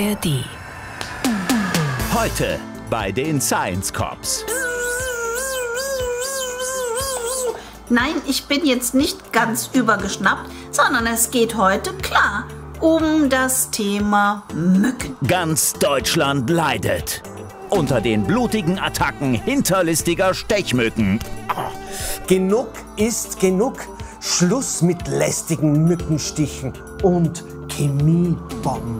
ARD. Heute bei den Science Cops. Nein, ich bin jetzt nicht ganz übergeschnappt, sondern es geht heute klar um das Thema Mücken. Ganz Deutschland leidet unter den blutigen Attacken hinterlistiger Stechmücken. Genug ist genug. Schluss mit lästigen Mückenstichen und Chemiebomben.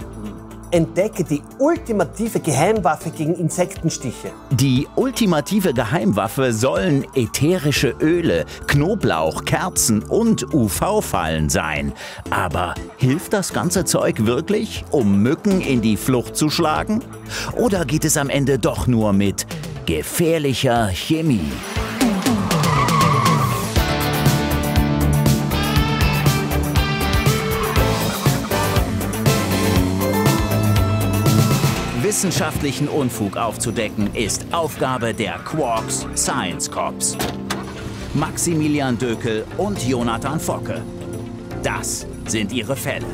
Entdecke die ultimative Geheimwaffe gegen Insektenstiche. Die ultimative Geheimwaffe sollen ätherische Öle, Knoblauch, Kerzen und UV-Fallen sein. Aber hilft das ganze Zeug wirklich, um Mücken in die Flucht zu schlagen? Oder geht es am Ende doch nur mit gefährlicher Chemie? Wissenschaftlichen Unfug aufzudecken ist Aufgabe der Quarks Science Corps. Maximilian Dökel und Jonathan Focke. Das sind ihre Fälle.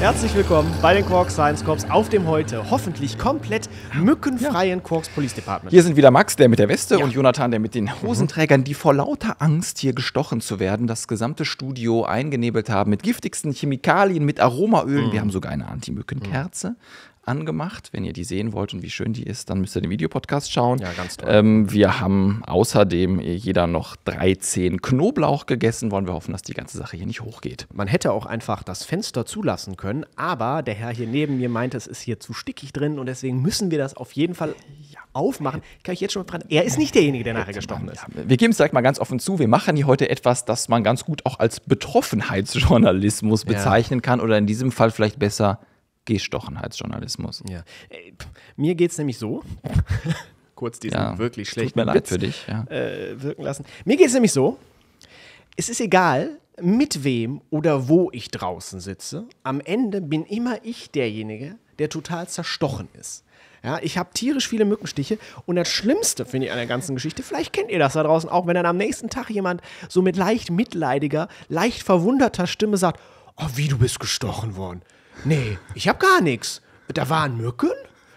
Herzlich willkommen bei den Quarks Science Corps auf dem heute hoffentlich komplett mückenfreien ja. Quarks Police Department. Hier sind wieder Max, der mit der Weste, ja. und Jonathan, der mit den Hosenträgern, die vor lauter Angst, hier gestochen zu werden, das gesamte Studio eingenebelt haben mit giftigsten Chemikalien, mit Aromaölen. Mhm. Wir haben sogar eine Anti-Mückenkerze. Mhm angemacht. Wenn ihr die sehen wollt und wie schön die ist, dann müsst ihr den Videopodcast schauen. Ja, ganz toll. Ähm, wir haben außerdem eh, jeder noch 13 Knoblauch gegessen. Wollen wir hoffen, dass die ganze Sache hier nicht hochgeht. Man hätte auch einfach das Fenster zulassen können, aber der Herr hier neben mir meinte, es ist hier zu stickig drin und deswegen müssen wir das auf jeden Fall aufmachen. Kann ich jetzt schon mal dran? er ist nicht derjenige, der nachher gestochen ist. Ja, wir geben es direkt mal ganz offen zu. Wir machen hier heute etwas, das man ganz gut auch als Betroffenheitsjournalismus bezeichnen ja. kann oder in diesem Fall vielleicht besser Gestochenheitsjournalismus. Ja. Äh, mir geht es nämlich so, kurz diesen ja, wirklich schlechten leid Witz dich, ja. äh, wirken lassen. Mir geht es nämlich so, es ist egal, mit wem oder wo ich draußen sitze, am Ende bin immer ich derjenige, der total zerstochen ist. Ja, ich habe tierisch viele Mückenstiche und das Schlimmste finde ich an der ganzen Geschichte, vielleicht kennt ihr das da draußen auch, wenn dann am nächsten Tag jemand so mit leicht mitleidiger, leicht verwunderter Stimme sagt, oh, wie du bist gestochen worden. Nee, ich habe gar nichts. Da waren Mücken?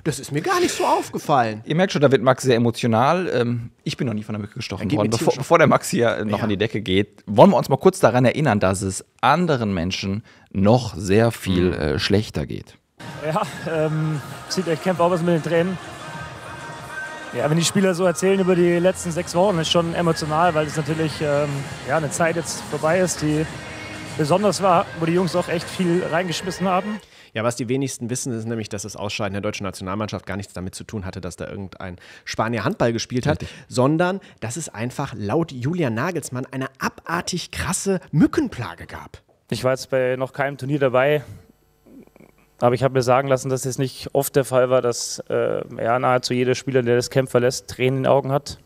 Das ist mir gar nicht so aufgefallen. Ihr merkt schon, da wird Max sehr emotional. Ähm, ich bin noch nie von der Mücke gestochen worden. Bevor, bevor, der Max hier äh, noch ja. an die Decke geht, wollen wir uns mal kurz daran erinnern, dass es anderen Menschen noch sehr viel mhm. äh, schlechter geht. Ja, ähm, sieht euch Camp auch was mit den Tränen. Ja, wenn die Spieler so erzählen über die letzten sechs Wochen, ist schon emotional, weil es natürlich ähm, ja, eine Zeit jetzt vorbei ist, die besonders war, wo die Jungs auch echt viel reingeschmissen haben. Ja, was die wenigsten wissen, ist nämlich, dass das Ausscheiden der deutschen Nationalmannschaft gar nichts damit zu tun hatte, dass da irgendein Spanier Handball gespielt hat, Richtig. sondern dass es einfach laut Julian Nagelsmann eine abartig krasse Mückenplage gab. Ich war jetzt bei noch keinem Turnier dabei, aber ich habe mir sagen lassen, dass es nicht oft der Fall war, dass äh, ja, nahezu jeder Spieler, der das Camp verlässt, Tränen in den Augen hat.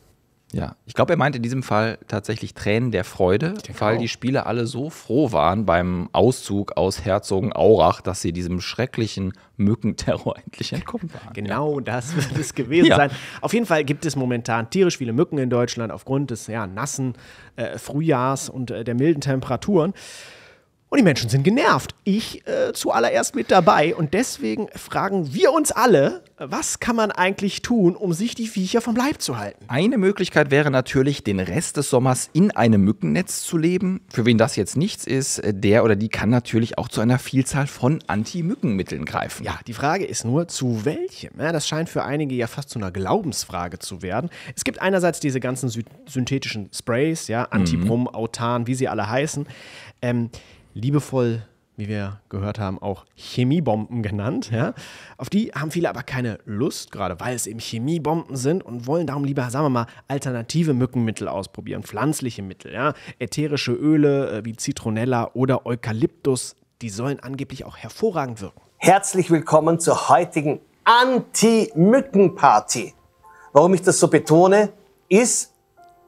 Ja, ich glaube, er meint in diesem Fall tatsächlich Tränen der Freude, weil auch. die Spieler alle so froh waren beim Auszug aus Herzogenaurach, dass sie diesem schrecklichen Mückenterror endlich entkommen waren. Genau ja. das wird es gewesen ja. sein. Auf jeden Fall gibt es momentan tierisch viele Mücken in Deutschland aufgrund des ja, nassen äh, Frühjahrs und äh, der milden Temperaturen. Und die Menschen sind genervt. Ich äh, zuallererst mit dabei. Und deswegen fragen wir uns alle, was kann man eigentlich tun, um sich die Viecher vom Leib zu halten? Eine Möglichkeit wäre natürlich, den Rest des Sommers in einem Mückennetz zu leben. Für wen das jetzt nichts ist, äh, der oder die kann natürlich auch zu einer Vielzahl von Anti-Mückenmitteln greifen. Ja, die Frage ist nur, zu welchem? Ja, das scheint für einige ja fast zu einer Glaubensfrage zu werden. Es gibt einerseits diese ganzen synthetischen Sprays, ja, Antibrum, mhm. Autan, wie sie alle heißen. Ähm, liebevoll, wie wir gehört haben, auch Chemiebomben genannt. Ja? Auf die haben viele aber keine Lust, gerade weil es eben Chemiebomben sind und wollen darum lieber, sagen wir mal, alternative Mückenmittel ausprobieren, pflanzliche Mittel, ja? ätherische Öle äh, wie Zitronella oder Eukalyptus, die sollen angeblich auch hervorragend wirken. Herzlich willkommen zur heutigen Anti-Mücken-Party. Warum ich das so betone, ist,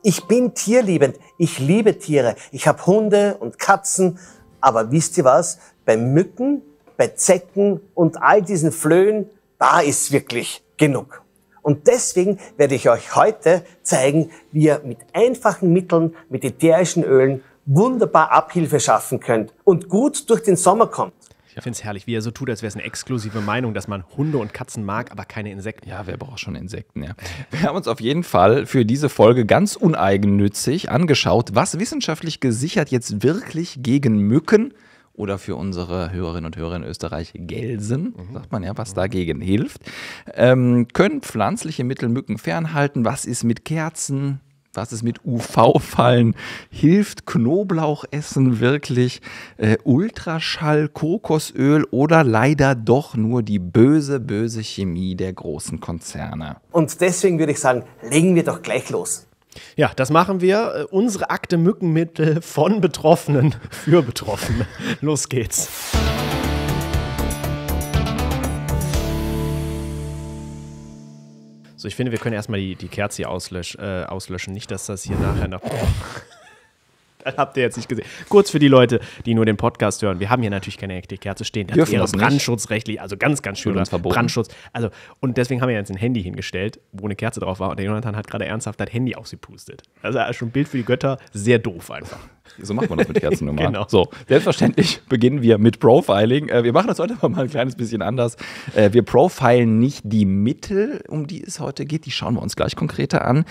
ich bin tierliebend. Ich liebe Tiere. Ich habe Hunde und Katzen aber wisst ihr was? Bei Mücken, bei Zecken und all diesen Flöhen, da ist wirklich genug. Und deswegen werde ich euch heute zeigen, wie ihr mit einfachen Mitteln, mit ätherischen Ölen wunderbar Abhilfe schaffen könnt und gut durch den Sommer kommt. Ich finde es herrlich, wie er so tut, als wäre es eine exklusive Meinung, dass man Hunde und Katzen mag, aber keine Insekten. Ja, wer braucht schon Insekten, ja. Wir haben uns auf jeden Fall für diese Folge ganz uneigennützig angeschaut, was wissenschaftlich gesichert jetzt wirklich gegen Mücken oder für unsere Hörerinnen und Hörer in Österreich Gelsen, mhm. sagt man ja, was dagegen hilft. Ähm, können pflanzliche Mittel Mücken fernhalten? Was ist mit Kerzen? was ist mit UV-Fallen? Hilft Knoblauchessen wirklich? Äh, Ultraschall, Kokosöl oder leider doch nur die böse, böse Chemie der großen Konzerne? Und deswegen würde ich sagen, legen wir doch gleich los. Ja, das machen wir. Äh, unsere Akte Mückenmittel von Betroffenen für Betroffene. Los geht's. Also ich finde, wir können erstmal die, die Kerze hier auslösch, äh, auslöschen. Nicht, dass das hier nachher noch. das habt ihr jetzt nicht gesehen. Kurz für die Leute, die nur den Podcast hören. Wir haben hier natürlich keine echte Kerze stehen. Das wäre brandschutzrechtlich, also ganz, ganz schön. Brandschutz. Also, und deswegen haben wir jetzt ein Handy hingestellt, wo eine Kerze drauf war. Und der Jonathan hat gerade ernsthaft das Handy ausgepustet. Also schon ein Bild für die Götter. Sehr doof einfach. So macht man das mit Kerzen nun genau. So, selbstverständlich beginnen wir mit Profiling. Äh, wir machen das heute mal ein kleines bisschen anders. Äh, wir profilen nicht die Mittel, um die es heute geht, die schauen wir uns gleich konkreter an.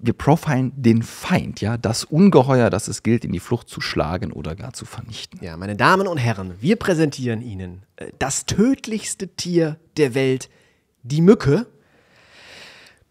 Wir profilen den Feind, ja, das Ungeheuer, das es gilt, in die Flucht zu schlagen oder gar zu vernichten. Ja, meine Damen und Herren, wir präsentieren Ihnen äh, das tödlichste Tier der Welt, die Mücke.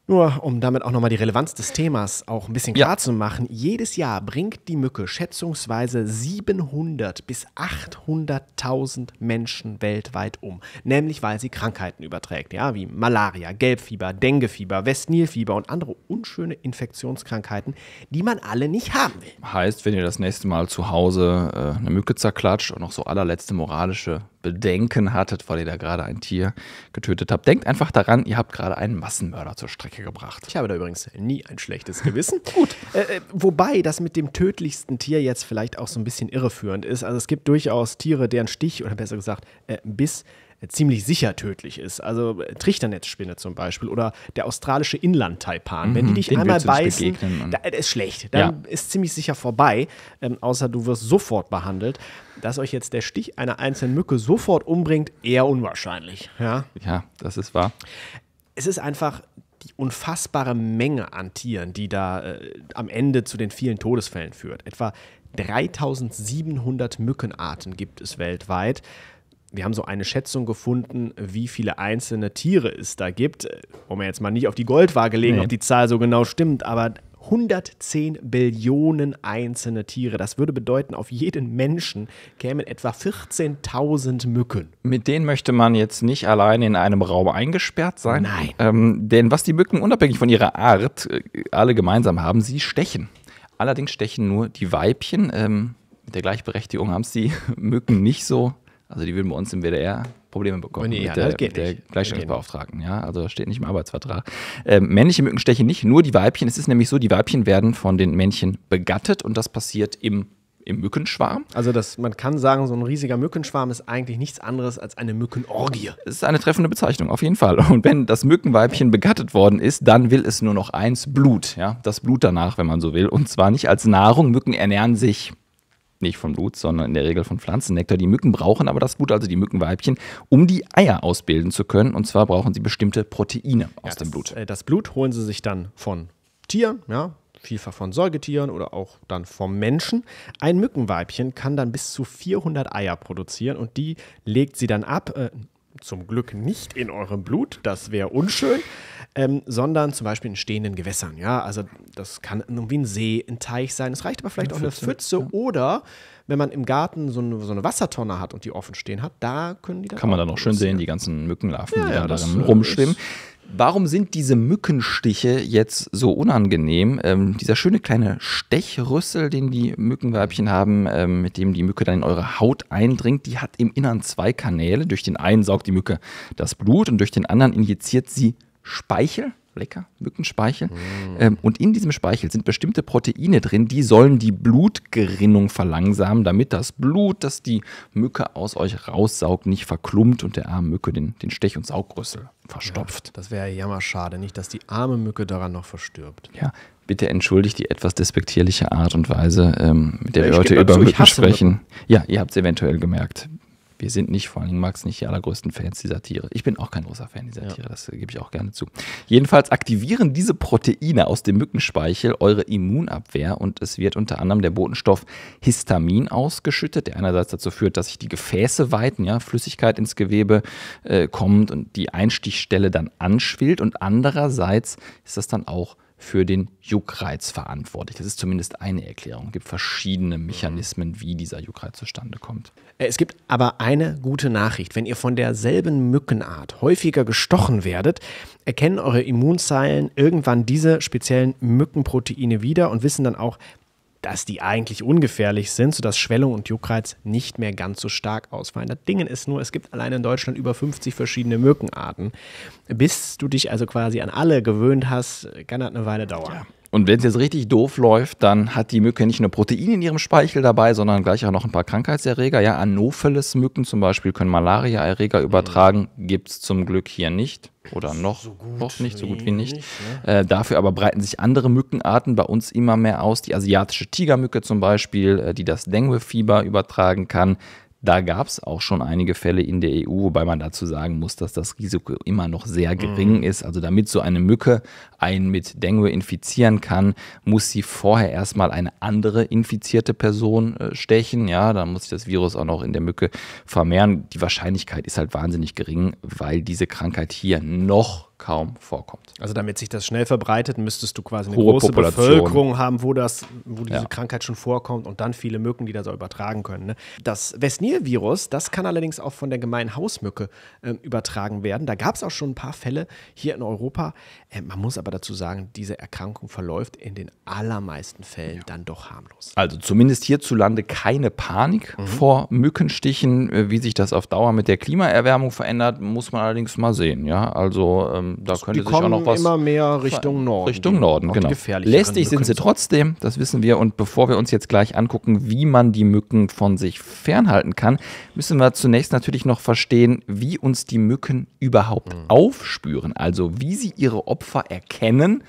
Nur um damit auch nochmal die Relevanz des Themas auch ein bisschen klar ja. zu machen, jedes Jahr bringt die Mücke schätzungsweise 700 bis 800.000 Menschen weltweit um, nämlich weil sie Krankheiten überträgt, ja, wie Malaria, Gelbfieber, Dengefieber, Westnilfieber und andere unschöne Infektionskrankheiten, die man alle nicht haben will. Heißt, wenn ihr das nächste Mal zu Hause äh, eine Mücke zerklatscht und noch so allerletzte moralische Bedenken hattet, weil ihr da gerade ein Tier getötet habt, denkt einfach daran, ihr habt gerade einen Massenmörder zur Strecke gebracht. Ich habe da übrigens nie ein schlechtes Gewissen. Gut. Äh, äh, wobei das mit dem tödlichsten Tier jetzt vielleicht auch so ein bisschen irreführend ist. Also es gibt durchaus Tiere, deren Stich oder besser gesagt äh, Biss ziemlich sicher tödlich ist. Also äh, Trichternetzspinne zum Beispiel oder der australische Inland-Taipan. Mhm, Wenn die mhm, dich einmal beißen, da, äh, ist schlecht. Dann ja. ist ziemlich sicher vorbei, ähm, außer du wirst sofort behandelt. Dass euch jetzt der Stich einer einzelnen Mücke sofort umbringt, eher unwahrscheinlich. Ja, ja das ist wahr. Es ist einfach die unfassbare Menge an Tieren, die da äh, am Ende zu den vielen Todesfällen führt. Etwa 3700 Mückenarten gibt es weltweit wir haben so eine Schätzung gefunden, wie viele einzelne Tiere es da gibt. Wollen wir jetzt mal nicht auf die Goldwaage legen, nee. ob die Zahl so genau stimmt, aber 110 Billionen einzelne Tiere. Das würde bedeuten, auf jeden Menschen kämen etwa 14.000 Mücken. Mit denen möchte man jetzt nicht allein in einem Raum eingesperrt sein. Nein. Ähm, denn was die Mücken unabhängig von ihrer Art äh, alle gemeinsam haben, sie stechen. Allerdings stechen nur die Weibchen. Ähm, mit der Gleichberechtigung haben es die Mücken nicht so also die würden bei uns im WDR Probleme bekommen nee, mit, ja, der, mit der, Gleichstellungsbeauftragten. Ja, also das steht nicht im Arbeitsvertrag. Ähm, männliche Mücken stechen nicht, nur die Weibchen. Es ist nämlich so, die Weibchen werden von den Männchen begattet und das passiert im im Mückenschwarm. Also das, man kann sagen, so ein riesiger Mückenschwarm ist eigentlich nichts anderes als eine Mückenorgie. Es ist eine treffende Bezeichnung, auf jeden Fall. Und wenn das Mückenweibchen begattet worden ist, dann will es nur noch eins, Blut. Ja? Das Blut danach, wenn man so will. Und zwar nicht als Nahrung. Mücken ernähren sich nicht von Blut, sondern in der Regel von Pflanzennektar. Die Mücken brauchen aber das Blut, also die Mückenweibchen, um die Eier ausbilden zu können. Und zwar brauchen sie bestimmte Proteine aus ja, dem Blut. Das, äh, das Blut holen sie sich dann von Tieren, ja, vielfach von Säugetieren oder auch dann vom Menschen. Ein Mückenweibchen kann dann bis zu 400 Eier produzieren und die legt sie dann ab. Äh, zum Glück nicht in eurem Blut, das wäre unschön, ähm, sondern zum Beispiel in stehenden Gewässern. Ja, also das kann irgendwie ein See, ein Teich sein. Es reicht aber vielleicht eine auch eine Pfütze ja. oder wenn man im Garten so eine, so eine, Wassertonne hat und die offen stehen hat, da können die dann Kann man dann auch schön sehen, die ganzen Mückenlarven, ja, die da drin rumschwimmen. Warum sind diese Mückenstiche jetzt so unangenehm? Ähm, dieser schöne kleine Stechrüssel, den die Mückenweibchen haben, ähm, mit dem die Mücke dann in eure Haut eindringt, die hat im Innern zwei Kanäle. Durch den einen saugt die Mücke das Blut und durch den anderen injiziert sie Speichel lecker, Mückenspeichel. Mm. Ähm, und in diesem Speichel sind bestimmte Proteine drin, die sollen die Blutgerinnung verlangsamen, damit das Blut, das die Mücke aus euch raussaugt, nicht verklumpt und der arme Mücke den, den Stech- und Saugrüssel verstopft. Ja, das wäre ja jammerschade, nicht, dass die arme Mücke daran noch verstirbt. Ja, bitte entschuldigt die etwas despektierliche Art und Weise, ähm, mit der ich wir heute über Mücken sprechen. Mücken. Ja, ihr habt es eventuell gemerkt wir sind nicht, vor allem Max, nicht die allergrößten Fans dieser Tiere. Ich bin auch kein großer Fan dieser ja. Tiere, das gebe ich auch gerne zu. Jedenfalls aktivieren diese Proteine aus dem Mückenspeichel eure Immunabwehr und es wird unter anderem der Botenstoff Histamin ausgeschüttet, der einerseits dazu führt, dass sich die Gefäße weiten, ja, Flüssigkeit ins Gewebe äh, kommt und die Einstichstelle dann anschwillt und andererseits ist das dann auch für den Juckreiz verantwortlich. Das ist zumindest eine Erklärung. Es gibt verschiedene mhm. Mechanismen, wie dieser Juckreiz zustande kommt. Äh, es gibt aber eine gute Nachricht. Wenn ihr von derselben Mückenart häufiger gestochen werdet, erkennen eure Immunzellen irgendwann diese speziellen Mückenproteine wieder und wissen dann auch, dass die eigentlich ungefährlich sind, sodass Schwellung und Juckreiz nicht mehr ganz so stark ausfallen. Das Ding ist nur, es gibt allein in Deutschland über 50 verschiedene Mückenarten. Bis du dich also quasi an alle gewöhnt hast, kann das eine Weile dauern. Ja. Und wenn es jetzt richtig doof läuft, dann hat die Mücke nicht nur Proteine in ihrem Speichel dabei, sondern gleich auch noch ein paar Krankheitserreger. Ja, Anopheles-Mücken zum Beispiel können Malaria-Erreger mhm. übertragen. Mhm. Gibt es zum Glück hier nicht. Oder noch, so gut, noch nicht, so gut wie nicht. nicht ne? äh, dafür aber breiten sich andere Mückenarten bei uns immer mehr aus. Die asiatische Tigermücke zum Beispiel, äh, die das Dengue-Fieber übertragen kann. Da gab es auch schon einige Fälle in der EU, wobei man dazu sagen muss, dass das Risiko immer noch sehr gering mhm. ist. Also damit so eine Mücke einen mit Dengue infizieren kann, muss sie vorher erstmal eine andere infizierte Person äh, stechen. Ja, dann muss sich das Virus auch noch in der Mücke vermehren. Die Wahrscheinlichkeit ist halt wahnsinnig gering, weil diese Krankheit hier noch kaum vorkommt. Also damit sich das schnell verbreitet, müsstest du quasi eine Hohe große Population. Bevölkerung haben, wo, das, wo diese ja. Krankheit schon vorkommt und dann viele Mücken, die das auch übertragen können. Ne? Das vesnil virus das kann allerdings auch von der gemeinen Hausmücke äh, übertragen werden. Da gab es auch schon ein paar Fälle hier in Europa. Äh, man muss aber dazu sagen, diese Erkrankung verläuft in den allermeisten Fällen ja. dann doch harmlos. Also zumindest hierzulande keine Panik mhm. vor Mückenstichen. Äh, wie sich das auf Dauer mit der Klimaerwärmung verändert, muss man allerdings mal sehen. Ja, also ähm, da also könnte sich auch noch was. immer mehr Richtung Norden. Richtung Norden, genau. Lästig sind sie trotzdem, das wissen wir. Und bevor wir uns jetzt gleich angucken, wie man die Mücken von sich fernhalten kann, müssen wir zunächst natürlich noch verstehen, wie uns die Mücken überhaupt mhm. aufspüren. Also wie sie ihre Opfer erkennen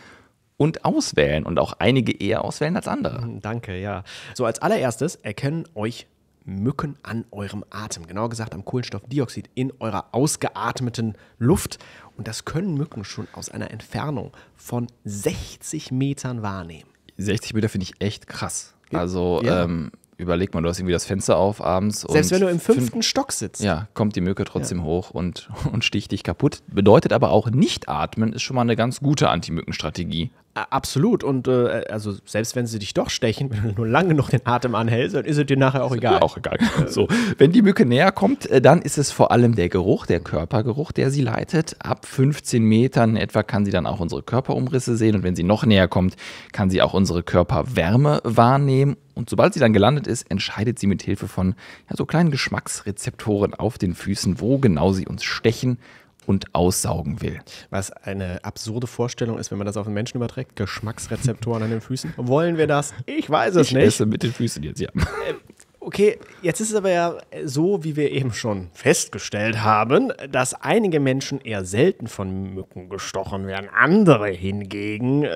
und auswählen und auch einige eher auswählen als andere. Mhm, danke, ja. So als allererstes erkennen euch Mücken an eurem Atem. Genauer gesagt am Kohlenstoffdioxid in eurer ausgeatmeten Luft. Und das können Mücken schon aus einer Entfernung von 60 Metern wahrnehmen. 60 Meter finde ich echt krass. Also ja. ähm, überleg mal, du hast irgendwie das Fenster auf abends. Selbst wenn du im fünften fün Stock sitzt. Ja, kommt die Mücke trotzdem ja. hoch und, und sticht dich kaputt. Bedeutet aber auch, nicht atmen ist schon mal eine ganz gute Anti-Mücken-Strategie. Absolut. Und äh, also selbst wenn sie dich doch stechen, wenn du nur lange genug den Atem anhältst, dann ist es dir nachher auch egal. Ja, auch egal. So. Wenn die Mücke näher kommt, äh, dann ist es vor allem der Geruch, der Körpergeruch, der sie leitet. Ab 15 Metern etwa kann sie dann auch unsere Körperumrisse sehen. Und wenn sie noch näher kommt, kann sie auch unsere Körperwärme wahrnehmen. Und sobald sie dann gelandet ist, entscheidet sie mit Hilfe von ja, so kleinen Geschmacksrezeptoren auf den Füßen, wo genau sie uns stechen und aussaugen will. Was eine absurde Vorstellung ist, wenn man das auf den Menschen überträgt. Geschmacksrezeptoren an den Füßen. Wollen wir das? Ich weiß es ich nicht. Esse mit den Füßen jetzt, ja. Äh, okay, jetzt ist es aber ja so, wie wir eben schon festgestellt haben, dass einige Menschen eher selten von Mücken gestochen werden. Andere hingegen äh,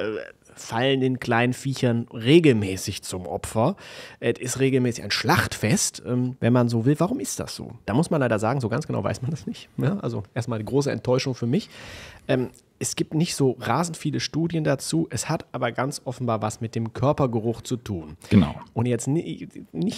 fallen den kleinen Viechern regelmäßig zum Opfer. Es ist regelmäßig ein Schlachtfest, ähm, wenn man so will. Warum ist das so? Da muss man leider sagen, so ganz genau weiß man das nicht. Ja, also erstmal eine große Enttäuschung für mich. Ähm, es gibt nicht so rasend viele Studien dazu. Es hat aber ganz offenbar was mit dem Körpergeruch zu tun. Genau. Und jetzt nicht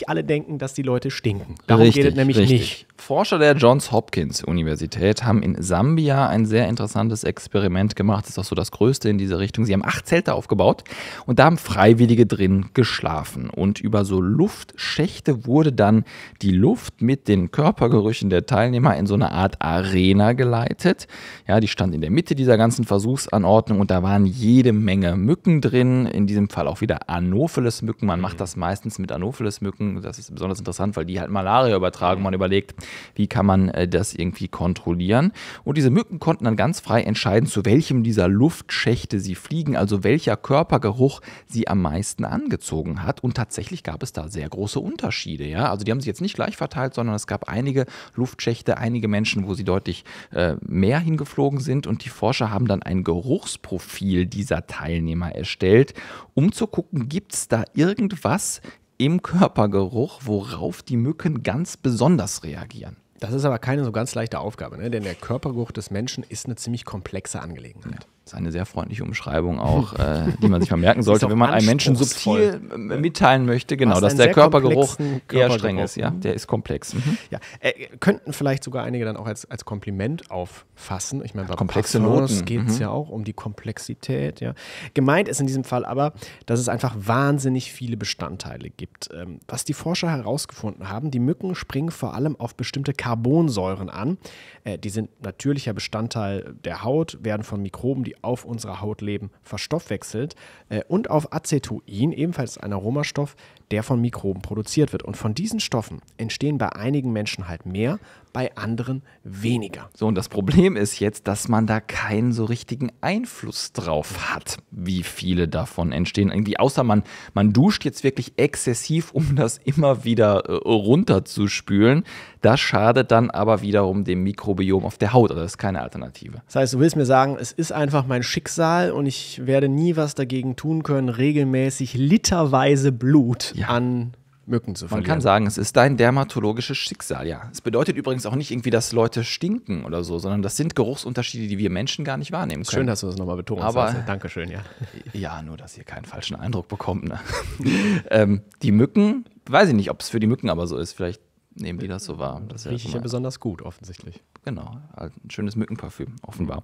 alle denken, dass die Leute stinken. Darum richtig, geht es nämlich richtig. nicht. Forscher der Johns Hopkins Universität haben in Sambia ein sehr interessantes Experiment gemacht. Das ist auch so das größte in dieser Richtung. Sie haben acht Zelte aufgebaut und da haben Freiwillige drin geschlafen. Und über so Luftschächte wurde dann die Luft mit den Körpergerüchen der Teilnehmer in so eine Art Arena geleitet. Ja, die stand in der Mitte dieser ganzen ganzen Versuchsanordnung und da waren jede Menge Mücken drin, in diesem Fall auch wieder Anopheles-Mücken. Man mhm. macht das meistens mit Anopheles-Mücken. Das ist besonders interessant, weil die halt Malaria übertragen. Man überlegt, wie kann man äh, das irgendwie kontrollieren. Und diese Mücken konnten dann ganz frei entscheiden, zu welchem dieser Luftschächte sie fliegen, also welcher Körpergeruch sie am meisten angezogen hat. Und tatsächlich gab es da sehr große Unterschiede. Ja? Also die haben sich jetzt nicht gleich verteilt, sondern es gab einige Luftschächte, einige Menschen, wo sie deutlich äh, mehr hingeflogen sind. Und die Forscher haben haben dann ein Geruchsprofil dieser Teilnehmer erstellt, um zu gucken, gibt es da irgendwas im Körpergeruch, worauf die Mücken ganz besonders reagieren. Das ist aber keine so ganz leichte Aufgabe, ne? denn der Körpergeruch des Menschen ist eine ziemlich komplexe Angelegenheit. Ja. Das ist eine sehr freundliche Umschreibung auch, äh, die man sich mal merken sollte, wenn man einem Menschen subtil äh, mitteilen möchte, genau, dass der Körpergeruch eher streng ist, ja, mhm. der ist komplex. Mhm. Ja, äh, könnten vielleicht sogar einige dann auch als, als Kompliment auffassen. Ich meine, bei komplexe Parfums geht es mhm. ja auch um die Komplexität, ja. Gemeint ist in diesem Fall aber, dass es einfach wahnsinnig viele Bestandteile gibt. Ähm, was die Forscher herausgefunden haben, die Mücken springen vor allem auf bestimmte Carbonsäuren an. Äh, die sind natürlicher Bestandteil der Haut, werden von Mikroben, die auf unserer Haut leben, verstoffwechselt äh, und auf Acetoin, ebenfalls ein Aromastoff, der von Mikroben produziert wird. Und von diesen Stoffen entstehen bei einigen Menschen halt mehr, bei anderen weniger. So, und das Problem ist jetzt, dass man da keinen so richtigen Einfluss drauf hat, wie viele davon entstehen. Irgendwie, außer man, man duscht jetzt wirklich exzessiv, um das immer wieder äh, runterzuspülen. Das schadet dann aber wiederum dem Mikrobiom auf der Haut. Also das ist keine Alternative. Das heißt, du willst mir sagen, es ist einfach mein Schicksal und ich werde nie was dagegen tun können, regelmäßig literweise Blut ja. an Mücken zu verlieren. Man kann sagen, es ist dein dermatologisches Schicksal, ja. Es bedeutet übrigens auch nicht irgendwie, dass Leute stinken oder so, sondern das sind Geruchsunterschiede, die wir Menschen gar nicht wahrnehmen können. Schön, dass du das nochmal betonst Aber, hast. Dankeschön, ja. Ja, nur, dass ihr keinen falschen Eindruck bekommt. Ne? ähm, die Mücken, weiß ich nicht, ob es für die Mücken aber so ist. Vielleicht nehmen die das so wahr. Das rieche ja ich ja besonders gut, offensichtlich. Genau, halt ein schönes Mückenparfüm, offenbar.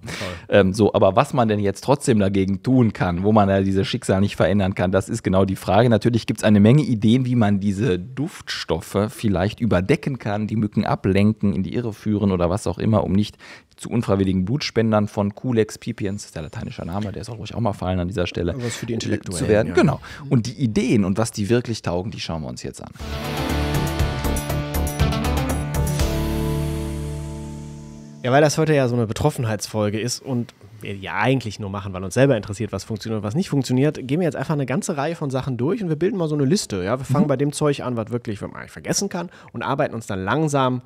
Ähm, so, aber was man denn jetzt trotzdem dagegen tun kann, wo man ja dieses Schicksal nicht verändern kann, das ist genau die Frage. Natürlich gibt es eine Menge Ideen, wie man diese Duftstoffe vielleicht überdecken kann, die Mücken ablenken, in die Irre führen oder was auch immer, um nicht zu unfreiwilligen Blutspendern von Culex pipiens, das ist der lateinische Name, der soll ruhig auch mal fallen an dieser Stelle. Was für die äh, Intellektuellen. Zu werden. Ja. Genau. Mhm. Und die Ideen und was die wirklich taugen, die schauen wir uns jetzt an. Ja, weil das heute ja so eine Betroffenheitsfolge ist und wir ja eigentlich nur machen, weil uns selber interessiert, was funktioniert und was nicht funktioniert, gehen wir jetzt einfach eine ganze Reihe von Sachen durch und wir bilden mal so eine Liste. Ja? Wir fangen mhm. bei dem Zeug an, was wirklich man eigentlich vergessen kann und arbeiten uns dann langsam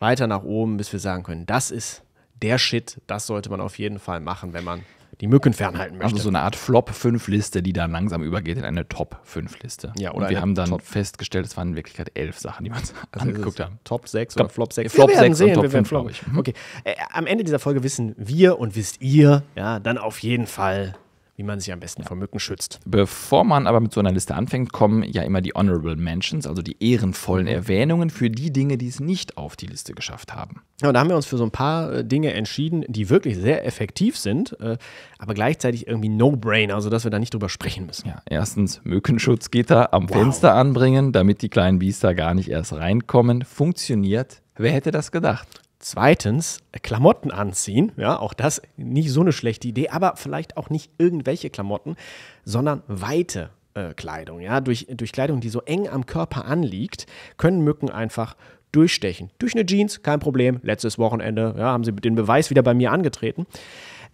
weiter nach oben, bis wir sagen können, das ist der Shit, das sollte man auf jeden Fall machen, wenn man die Mücken fernhalten also möchte. Also so eine Art Flop-5-Liste, die dann langsam übergeht in eine Top-5-Liste. Ja, oder und wir haben dann Top festgestellt, es waren in Wirklichkeit elf Sachen, die wir uns also angeguckt haben. Top 6 oder Flop 6? Flop 6 und Top 5, glaube ich. Mhm. Okay, äh, am Ende dieser Folge wissen wir und wisst ihr, ja, dann auf jeden Fall, wie man sich am besten ja. vor Mücken schützt. Bevor man aber mit so einer Liste anfängt, kommen ja immer die Honorable Mentions, also die ehrenvollen mhm. Erwähnungen für die Dinge, die es nicht auf die Liste geschafft haben. Ja, und da haben wir uns für so ein paar äh, Dinge entschieden, die wirklich sehr effektiv sind, äh, aber gleichzeitig irgendwie No-Brainer, dass wir da nicht drüber sprechen müssen. Ja, erstens Mückenschutzgitter am wow. Fenster anbringen, damit die kleinen Biester gar nicht erst reinkommen. Funktioniert Wer hätte das gedacht? Zweitens, Klamotten anziehen. Ja, auch das nicht so eine schlechte Idee, aber vielleicht auch nicht irgendwelche Klamotten, sondern weite äh, Kleidung. Ja, durch, durch Kleidung, die so eng am Körper anliegt, können Mücken einfach durchstechen. Durch eine Jeans, kein Problem. Letztes Wochenende ja, haben sie den Beweis wieder bei mir angetreten.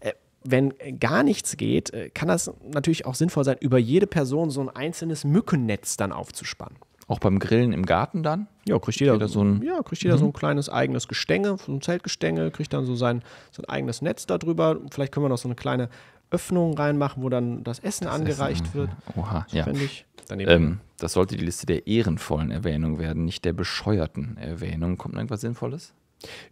Äh, wenn gar nichts geht, äh, kann das natürlich auch sinnvoll sein, über jede Person so ein einzelnes Mückennetz dann aufzuspannen. Auch beim Grillen im Garten dann? Ja, kriegt jeder, jeder so ein, ja, kriegt jeder so ein mhm. kleines eigenes Gestänge, so ein Zeltgestänge, kriegt dann so sein, sein eigenes Netz darüber. Vielleicht können wir noch so eine kleine Öffnung reinmachen, wo dann das Essen das angereicht Essen. Mhm. wird. Oha, das ja. Ich ähm, das sollte die Liste der ehrenvollen Erwähnung werden, nicht der bescheuerten Erwähnung. Kommt irgendwas Sinnvolles?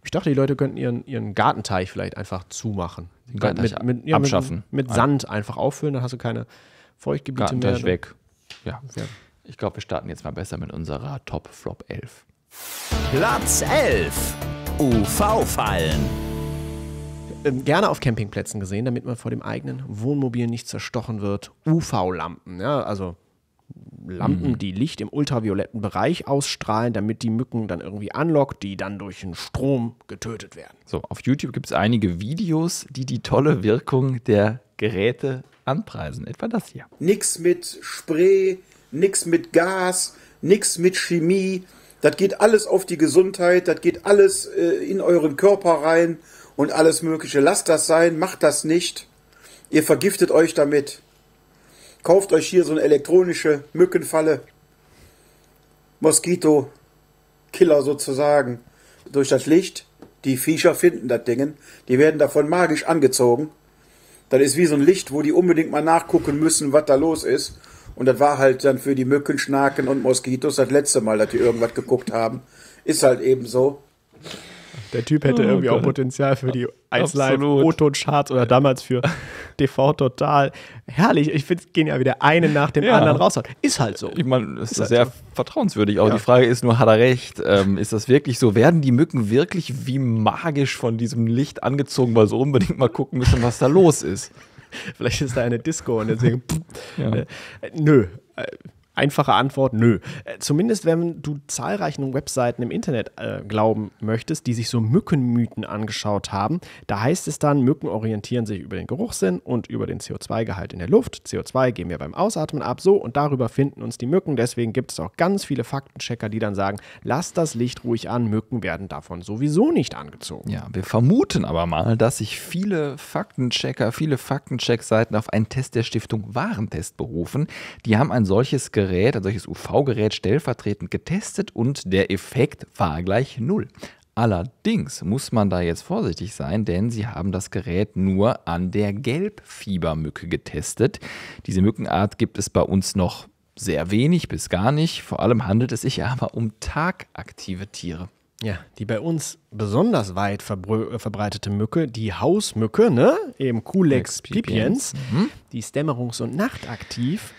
Ich dachte, die Leute könnten ihren, ihren Gartenteich vielleicht einfach zumachen. Gartenteich mit, mit, ja, abschaffen. Mit, mit Sand einfach auffüllen, dann hast du keine Feuchtgebiete Gartenteich mehr. Gartenteich weg. ja. ja. Ich glaube, wir starten jetzt mal besser mit unserer Top Flop 11. Platz 11. UV-Fallen ähm, gerne auf Campingplätzen gesehen, damit man vor dem eigenen Wohnmobil nicht zerstochen wird. UV-Lampen, ja, also Lampen, mhm. die Licht im ultravioletten Bereich ausstrahlen, damit die Mücken dann irgendwie anlockt, die dann durch den Strom getötet werden. So, auf YouTube gibt es einige Videos, die die tolle Wirkung der Geräte anpreisen. Etwa das hier. Nix mit Spray, nichts mit Gas, nichts mit Chemie. Das geht alles auf die Gesundheit, das geht alles äh, in euren Körper rein und alles Mögliche. Lasst das sein, macht das nicht. Ihr vergiftet euch damit. Kauft euch hier so eine elektronische Mückenfalle. Moskito-Killer sozusagen. Durch das Licht. Die Viecher finden das Ding. Die werden davon magisch angezogen. Das ist wie so ein Licht, wo die unbedingt mal nachgucken müssen, was da los ist. Und das war halt dann für die Mücken, Schnaken und Moskitos das letzte Mal, dass die irgendwas geguckt haben. Ist halt eben so. Der Typ hätte oh, irgendwie Gott. auch Potenzial für die Eislive, Oton-Charts oder damals für TV Total. Herrlich, ich finde es gehen ja wieder eine nach dem ja. anderen raus. Ist halt so. Ich meine, ist, ist halt sehr so. vertrauenswürdig. Aber ja. die Frage ist nur, hat er recht? Ähm, ist das wirklich so? Werden die Mücken wirklich wie magisch von diesem Licht angezogen, weil sie unbedingt mal gucken müssen, was da los ist? Vielleicht ist da eine Disco und deswegen. Pff, ja. äh, nö. Äh, Einfache Antwort, nö. Äh, zumindest wenn du zahlreichen Webseiten im Internet äh, glauben möchtest, die sich so Mückenmythen angeschaut haben, da heißt es dann, Mücken orientieren sich über den Geruchssinn und über den CO2-Gehalt in der Luft. CO2 geben wir beim Ausatmen ab, so und darüber finden uns die Mücken. Deswegen gibt es auch ganz viele Faktenchecker, die dann sagen, lass das Licht ruhig an, Mücken werden davon sowieso nicht angezogen. Ja, wir vermuten aber mal, dass sich viele Faktenchecker, viele Faktencheckseiten auf einen Test der Stiftung Warentest berufen. Die haben ein solches Gerät Gerät, ein solches UV-Gerät stellvertretend getestet und der Effekt war gleich null. Allerdings muss man da jetzt vorsichtig sein, denn sie haben das Gerät nur an der Gelbfiebermücke getestet. Diese Mückenart gibt es bei uns noch sehr wenig bis gar nicht. Vor allem handelt es sich aber um tagaktive Tiere. Ja, die bei uns besonders weit verbreitete Mücke, die Hausmücke, ne? Eben Culex pipiens, mhm. die ist dämmerungs- und nachtaktiv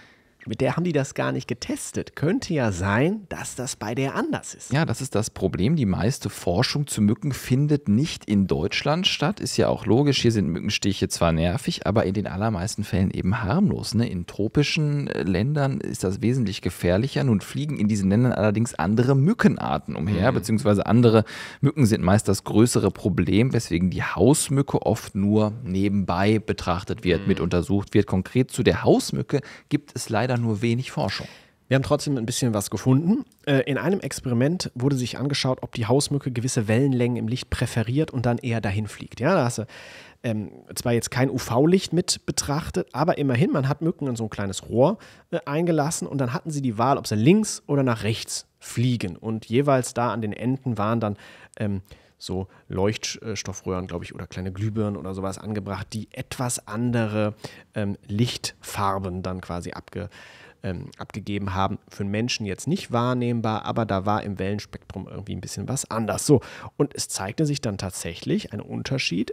mit der haben die das gar nicht getestet. Könnte ja sein, dass das bei der anders ist. Ja, das ist das Problem. Die meiste Forschung zu Mücken findet nicht in Deutschland statt. Ist ja auch logisch. Hier sind Mückenstiche zwar nervig, aber in den allermeisten Fällen eben harmlos. Ne? In tropischen äh, Ländern ist das wesentlich gefährlicher. Nun fliegen in diesen Ländern allerdings andere Mückenarten umher, mhm. beziehungsweise andere Mücken sind meist das größere Problem, weswegen die Hausmücke oft nur nebenbei betrachtet wird, mhm. mit untersucht wird. Konkret zu der Hausmücke gibt es leider nur wenig Forschung. Wir haben trotzdem ein bisschen was gefunden. Äh, in einem Experiment wurde sich angeschaut, ob die Hausmücke gewisse Wellenlängen im Licht präferiert und dann eher dahin fliegt. Ja, da hast du ähm, zwar jetzt kein UV-Licht mit betrachtet, aber immerhin, man hat Mücken in so ein kleines Rohr äh, eingelassen und dann hatten sie die Wahl, ob sie links oder nach rechts fliegen. Und jeweils da an den Enden waren dann ähm, so Leuchtstoffröhren, glaube ich, oder kleine Glühbirnen oder sowas angebracht, die etwas andere ähm, Lichtfarben dann quasi abge, ähm, abgegeben haben. Für einen Menschen jetzt nicht wahrnehmbar, aber da war im Wellenspektrum irgendwie ein bisschen was anders. So, und es zeigte sich dann tatsächlich ein Unterschied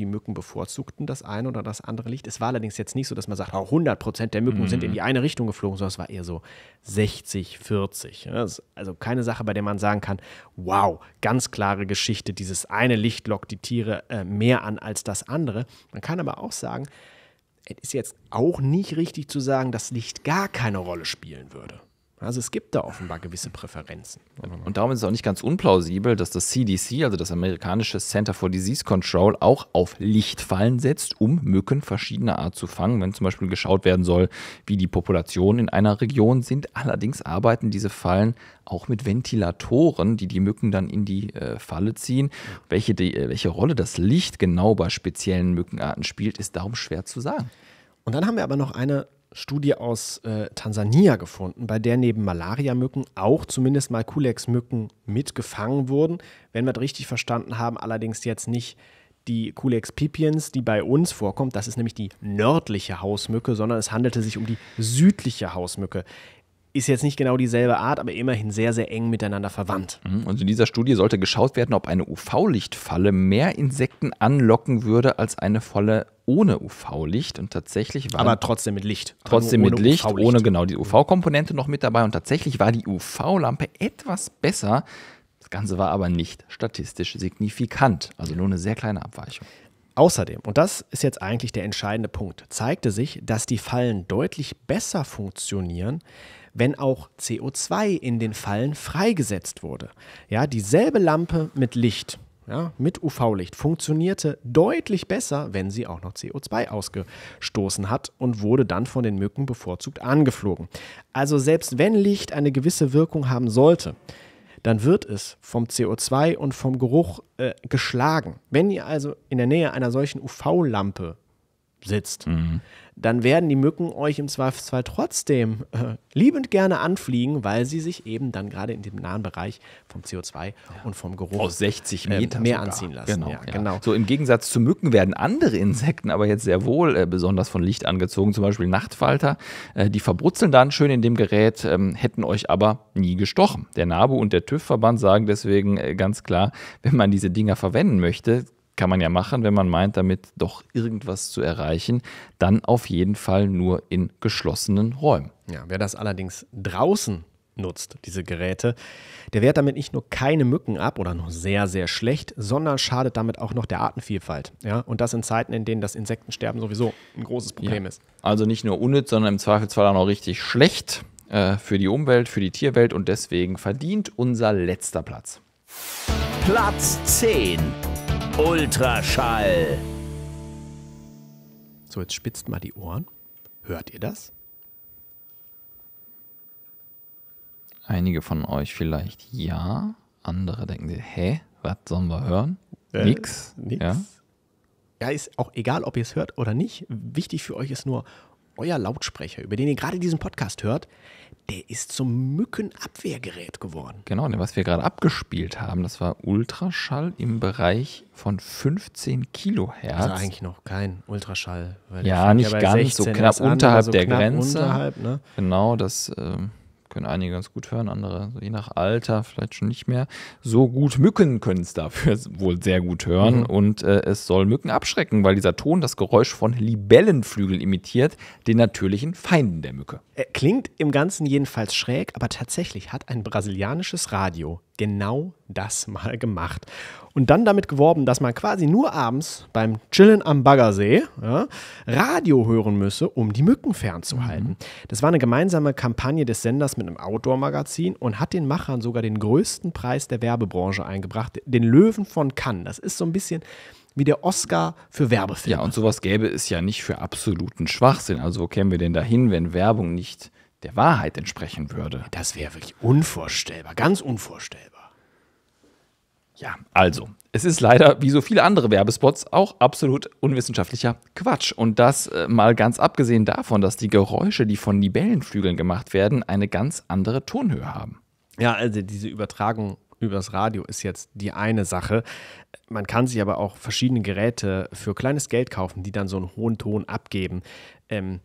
die Mücken bevorzugten das eine oder das andere Licht. Es war allerdings jetzt nicht so, dass man sagt, 100 Prozent der Mücken mhm. sind in mhm. die eine Richtung geflogen, sondern es war eher so 60, 40. Also keine Sache, bei der man sagen kann, wow, ganz klare Geschichte, dieses eine Licht lockt die Tiere äh, mehr an als das andere. Man kann aber auch sagen, es ist jetzt auch nicht richtig zu sagen, dass Licht gar keine Rolle spielen würde. Also es gibt da offenbar gewisse Präferenzen. Und darum ist es auch nicht ganz unplausibel, dass das CDC, also das amerikanische Center for Disease Control, auch auf Lichtfallen setzt, um Mücken verschiedener Art zu fangen, wenn zum Beispiel geschaut werden soll, wie die Populationen in einer Region sind. Allerdings arbeiten diese Fallen auch mit Ventilatoren, die die Mücken dann in die äh, Falle ziehen. Welche, die, äh, welche Rolle das Licht genau bei speziellen Mückenarten spielt, ist darum schwer zu sagen. Und dann haben wir aber noch eine Studie aus äh, Tansania gefunden, bei der neben Malariamücken auch zumindest mal Kulex-Mücken mitgefangen wurden. Wenn wir das richtig verstanden haben, allerdings jetzt nicht die Kulex pipiens, die bei uns vorkommt. Das ist nämlich die nördliche Hausmücke, sondern es handelte sich um die südliche Hausmücke ist jetzt nicht genau dieselbe Art, aber immerhin sehr, sehr eng miteinander verwandt. Mhm. Und in dieser Studie sollte geschaut werden, ob eine UV-Lichtfalle mehr Insekten anlocken würde als eine Falle ohne UV-Licht. Und tatsächlich war. Aber trotzdem mit Licht. Also trotzdem mit Licht, -Licht, ohne genau die UV-Komponente noch mit dabei. Und tatsächlich war die UV-Lampe etwas besser. Das Ganze war aber nicht statistisch signifikant. Also nur eine sehr kleine Abweichung. Außerdem, und das ist jetzt eigentlich der entscheidende Punkt, zeigte sich, dass die Fallen deutlich besser funktionieren, wenn auch CO2 in den Fallen freigesetzt wurde. Ja, dieselbe Lampe mit Licht, ja, mit UV-Licht funktionierte deutlich besser, wenn sie auch noch CO2 ausgestoßen hat und wurde dann von den Mücken bevorzugt angeflogen. Also selbst wenn Licht eine gewisse Wirkung haben sollte, dann wird es vom CO2 und vom Geruch äh, geschlagen. Wenn ihr also in der Nähe einer solchen UV-Lampe sitzt, mhm dann werden die Mücken euch im Zweifelsfall trotzdem äh, liebend gerne anfliegen, weil sie sich eben dann gerade in dem nahen Bereich vom CO2 ja. und vom Geruch aus 60 ähm, Meter äh, mehr sogar. anziehen lassen. Genau, ja, ja. genau. So im Gegensatz zu Mücken werden andere Insekten aber jetzt sehr wohl äh, besonders von Licht angezogen, zum Beispiel Nachtfalter. Äh, die verbrutzeln dann schön in dem Gerät, ähm, hätten euch aber nie gestochen. Der NABU und der TÜV-Verband sagen deswegen äh, ganz klar, wenn man diese Dinger verwenden möchte, kann man ja machen, wenn man meint, damit doch irgendwas zu erreichen, dann auf jeden Fall nur in geschlossenen Räumen. Ja, wer das allerdings draußen nutzt, diese Geräte, der wehrt damit nicht nur keine Mücken ab oder nur sehr, sehr schlecht, sondern schadet damit auch noch der Artenvielfalt. Ja? Und das in Zeiten, in denen das Insektensterben sowieso ein großes Problem ja. ist. Also nicht nur unnütz, sondern im Zweifelsfall auch noch richtig schlecht äh, für die Umwelt, für die Tierwelt und deswegen verdient unser letzter Platz. Platz 10. Ultraschall. So, jetzt spitzt mal die Ohren. Hört ihr das? Einige von euch vielleicht ja, andere denken sich, hä, was sollen wir hören? Äh, nix. nix. Ja? ja, ist auch egal, ob ihr es hört oder nicht. Wichtig für euch ist nur, euer Lautsprecher, über den ihr gerade diesen Podcast hört, der ist zum Mückenabwehrgerät geworden. Genau, denn was wir gerade abgespielt haben, das war Ultraschall im Bereich von 15 Kilohertz. Also eigentlich noch kein Ultraschall. ja, nicht ganz, so knapp unterhalb so also der knapp Grenze. Unterhalb, ne? Genau, das ähm, können einige ganz gut hören, andere so je nach Alter vielleicht schon nicht mehr so gut. Mücken können es dafür wohl sehr gut hören mhm. und äh, es soll Mücken abschrecken, weil dieser Ton das Geräusch von Libellenflügeln imitiert, den natürlichen Feinden der Mücke. Klingt im Ganzen jedenfalls schräg, aber tatsächlich hat ein brasilianisches Radio genau das mal gemacht. Und dann damit geworben, dass man quasi nur abends beim Chillen am Baggersee ja, Radio hören müsse, um die Mücken fernzuhalten. Mhm. Das war eine gemeinsame Kampagne des Senders mit einem Outdoor-Magazin und hat den Machern sogar den größten Preis der Werbebranche eingebracht, den Löwen von Cannes. Das ist so ein bisschen wie der Oscar für Werbefilme. Ja, und sowas gäbe es ja nicht für absoluten Schwachsinn. Also wo kämen wir denn dahin, wenn Werbung nicht der Wahrheit entsprechen würde. Das wäre wirklich unvorstellbar, ganz unvorstellbar. Ja, also, es ist leider, wie so viele andere Werbespots, auch absolut unwissenschaftlicher Quatsch. Und das äh, mal ganz abgesehen davon, dass die Geräusche, die von Libellenflügeln gemacht werden, eine ganz andere Tonhöhe haben. Ja, also diese Übertragung übers Radio ist jetzt die eine Sache. Man kann sich aber auch verschiedene Geräte für kleines Geld kaufen, die dann so einen hohen Ton abgeben. Ähm,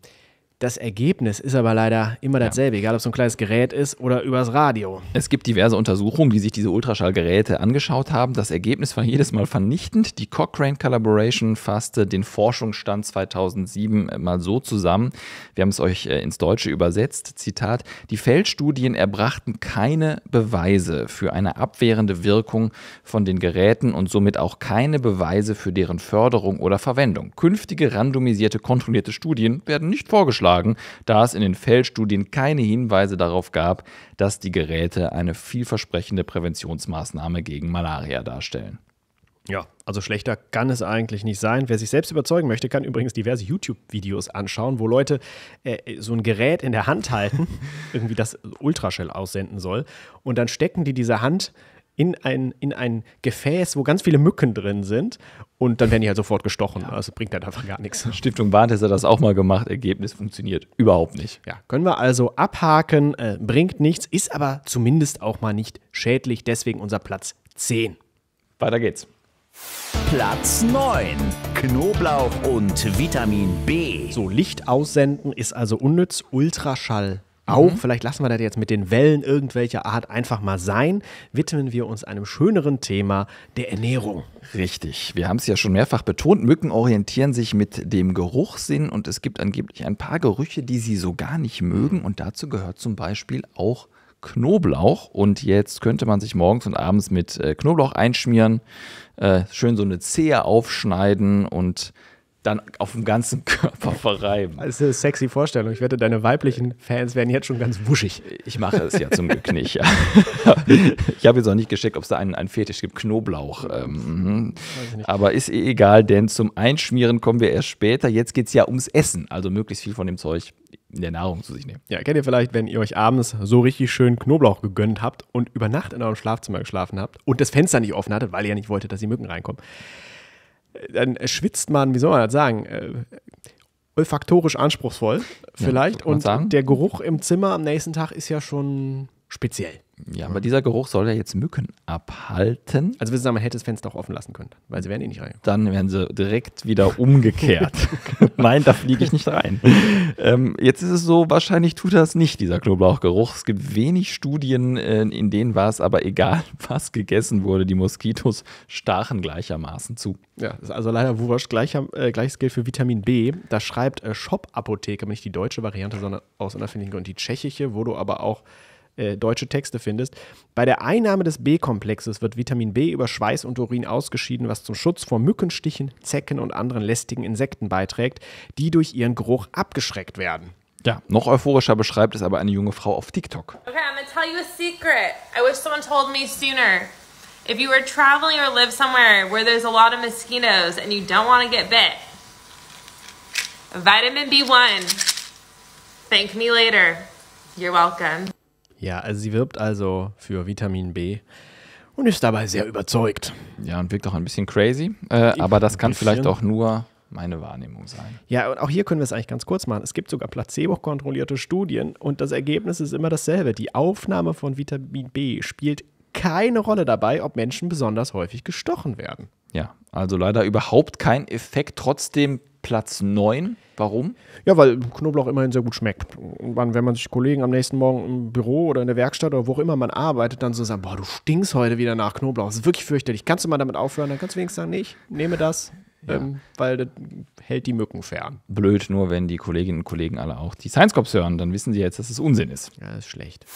das Ergebnis ist aber leider immer dasselbe, ja. egal ob es ein kleines Gerät ist oder übers Radio. Es gibt diverse Untersuchungen, die sich diese Ultraschallgeräte angeschaut haben. Das Ergebnis war jedes Mal vernichtend. Die Cochrane Collaboration fasste den Forschungsstand 2007 mal so zusammen. Wir haben es euch äh, ins Deutsche übersetzt. Zitat: Die Feldstudien erbrachten keine Beweise für eine abwehrende Wirkung von den Geräten und somit auch keine Beweise für deren Förderung oder Verwendung. Künftige randomisierte kontrollierte Studien werden nicht vorgeschlagen vorgeschlagen, da es in den Feldstudien keine Hinweise darauf gab, dass die Geräte eine vielversprechende Präventionsmaßnahme gegen Malaria darstellen. Ja, also schlechter kann es eigentlich nicht sein. Wer sich selbst überzeugen möchte, kann übrigens diverse YouTube-Videos anschauen, wo Leute äh, so ein Gerät in der Hand halten, irgendwie das Ultraschall aussenden soll, und dann stecken die diese Hand in ein, in ein Gefäß, wo ganz viele Mücken drin sind. Und dann werden die halt sofort gestochen. Ja. Also bringt halt einfach gar nichts. Stiftung Warentest hat das auch mal gemacht. Ergebnis funktioniert überhaupt nicht. Ja, können wir also abhaken. Äh, bringt nichts, ist aber zumindest auch mal nicht schädlich. Deswegen unser Platz 10. Weiter geht's. Platz 9. Knoblauch und Vitamin B. So, Licht aussenden ist also unnütz. Ultraschall auch. Mhm. Vielleicht lassen wir das jetzt mit den Wellen irgendwelcher Art einfach mal sein. Widmen wir uns einem schöneren Thema der Ernährung. Richtig. Wir haben es ja schon mehrfach betont. Mücken orientieren sich mit dem Geruchssinn und es gibt angeblich ein paar Gerüche, die sie so gar nicht mögen. Und dazu gehört zum Beispiel auch Knoblauch. Und jetzt könnte man sich morgens und abends mit äh, Knoblauch einschmieren, äh, schön so eine Zehe aufschneiden und dann auf dem ganzen Körper verreiben. Das ist eine sexy Vorstellung. Ich wette, deine weiblichen Fans werden jetzt schon ganz wuschig. Ich mache es ja zum Glück nicht. Ja. Ich habe jetzt noch nicht geschickt, ob es da einen, einen Fetisch gibt. Knoblauch. Ähm, mhm. aber ist eh egal, denn zum Einschmieren kommen wir erst später. Jetzt geht es ja ums Essen. Also möglichst viel von dem Zeug in der Nahrung zu sich nehmen. Ja, kennt ihr vielleicht, wenn ihr euch abends so richtig schön Knoblauch gegönnt habt und über Nacht in eurem Schlafzimmer geschlafen habt und das Fenster nicht offen hattet, weil ihr ja nicht wolltet, dass die Mücken reinkommen dann schwitzt man, wie soll man das sagen, äh, olfaktorisch anspruchsvoll vielleicht. Ja, und sagen. der Geruch im Zimmer am nächsten Tag ist ja schon speziell. Ja, aber dieser Geruch soll ja jetzt Mücken abhalten. Also wir sagen, man hätte das Fenster auch offen lassen können, weil sie wären eh nicht rein. Dann wären sie direkt wieder umgekehrt. Nein, da fliege ich nicht rein. Ähm, jetzt ist es so, wahrscheinlich tut das nicht, dieser Knoblauchgeruch. Es gibt wenig Studien, äh, in denen war es aber egal, was gegessen wurde. Die Moskitos stachen gleichermaßen zu. Ja, also leider Wuwasch, gleich, äh, gleiches gilt für Vitamin B. Da schreibt äh, Shop-Apotheke, nicht die deutsche Variante, sondern aus unerfindlichen Gründen die tschechische, wo du aber auch äh, deutsche Texte findest. Bei der Einnahme des B-Komplexes wird Vitamin B über Schweiß und Urin ausgeschieden, was zum Schutz vor Mückenstichen, Zecken und anderen lästigen Insekten beiträgt, die durch ihren Geruch abgeschreckt werden. Ja, noch euphorischer beschreibt es aber eine junge Frau auf TikTok. Okay, I'm gonna tell you a secret. I wish someone told me sooner. If you were traveling or live somewhere where there's a lot of mosquitoes and you don't want to get bit, vitamin B1. Thank me later. You're welcome. Ja, also sie wirbt also für Vitamin B und ist dabei sehr überzeugt. Ja, und wirkt auch ein bisschen crazy, äh, aber das kann vielleicht auch nur meine Wahrnehmung sein. Ja, und auch hier können wir es eigentlich ganz kurz machen. Es gibt sogar placebo-kontrollierte Studien und das Ergebnis ist immer dasselbe. Die Aufnahme von Vitamin B spielt keine Rolle dabei, ob Menschen besonders häufig gestochen werden. Ja, also leider überhaupt kein Effekt. Trotzdem Platz 9. Warum? Ja, weil Knoblauch immerhin sehr gut schmeckt. Und wenn man sich Kollegen am nächsten Morgen im Büro oder in der Werkstatt oder wo auch immer man arbeitet, dann so sagen, boah, du stinkst heute wieder nach Knoblauch. Das ist wirklich fürchterlich. Kannst du mal damit aufhören? Dann kannst du wenigstens sagen, nee, ich nehme das. Ja. Ähm, weil das hält die Mücken fern. Blöd nur, wenn die Kolleginnen und Kollegen alle auch die Science Cops hören, dann wissen sie jetzt, dass es das Unsinn ist. Ja, das ist schlecht.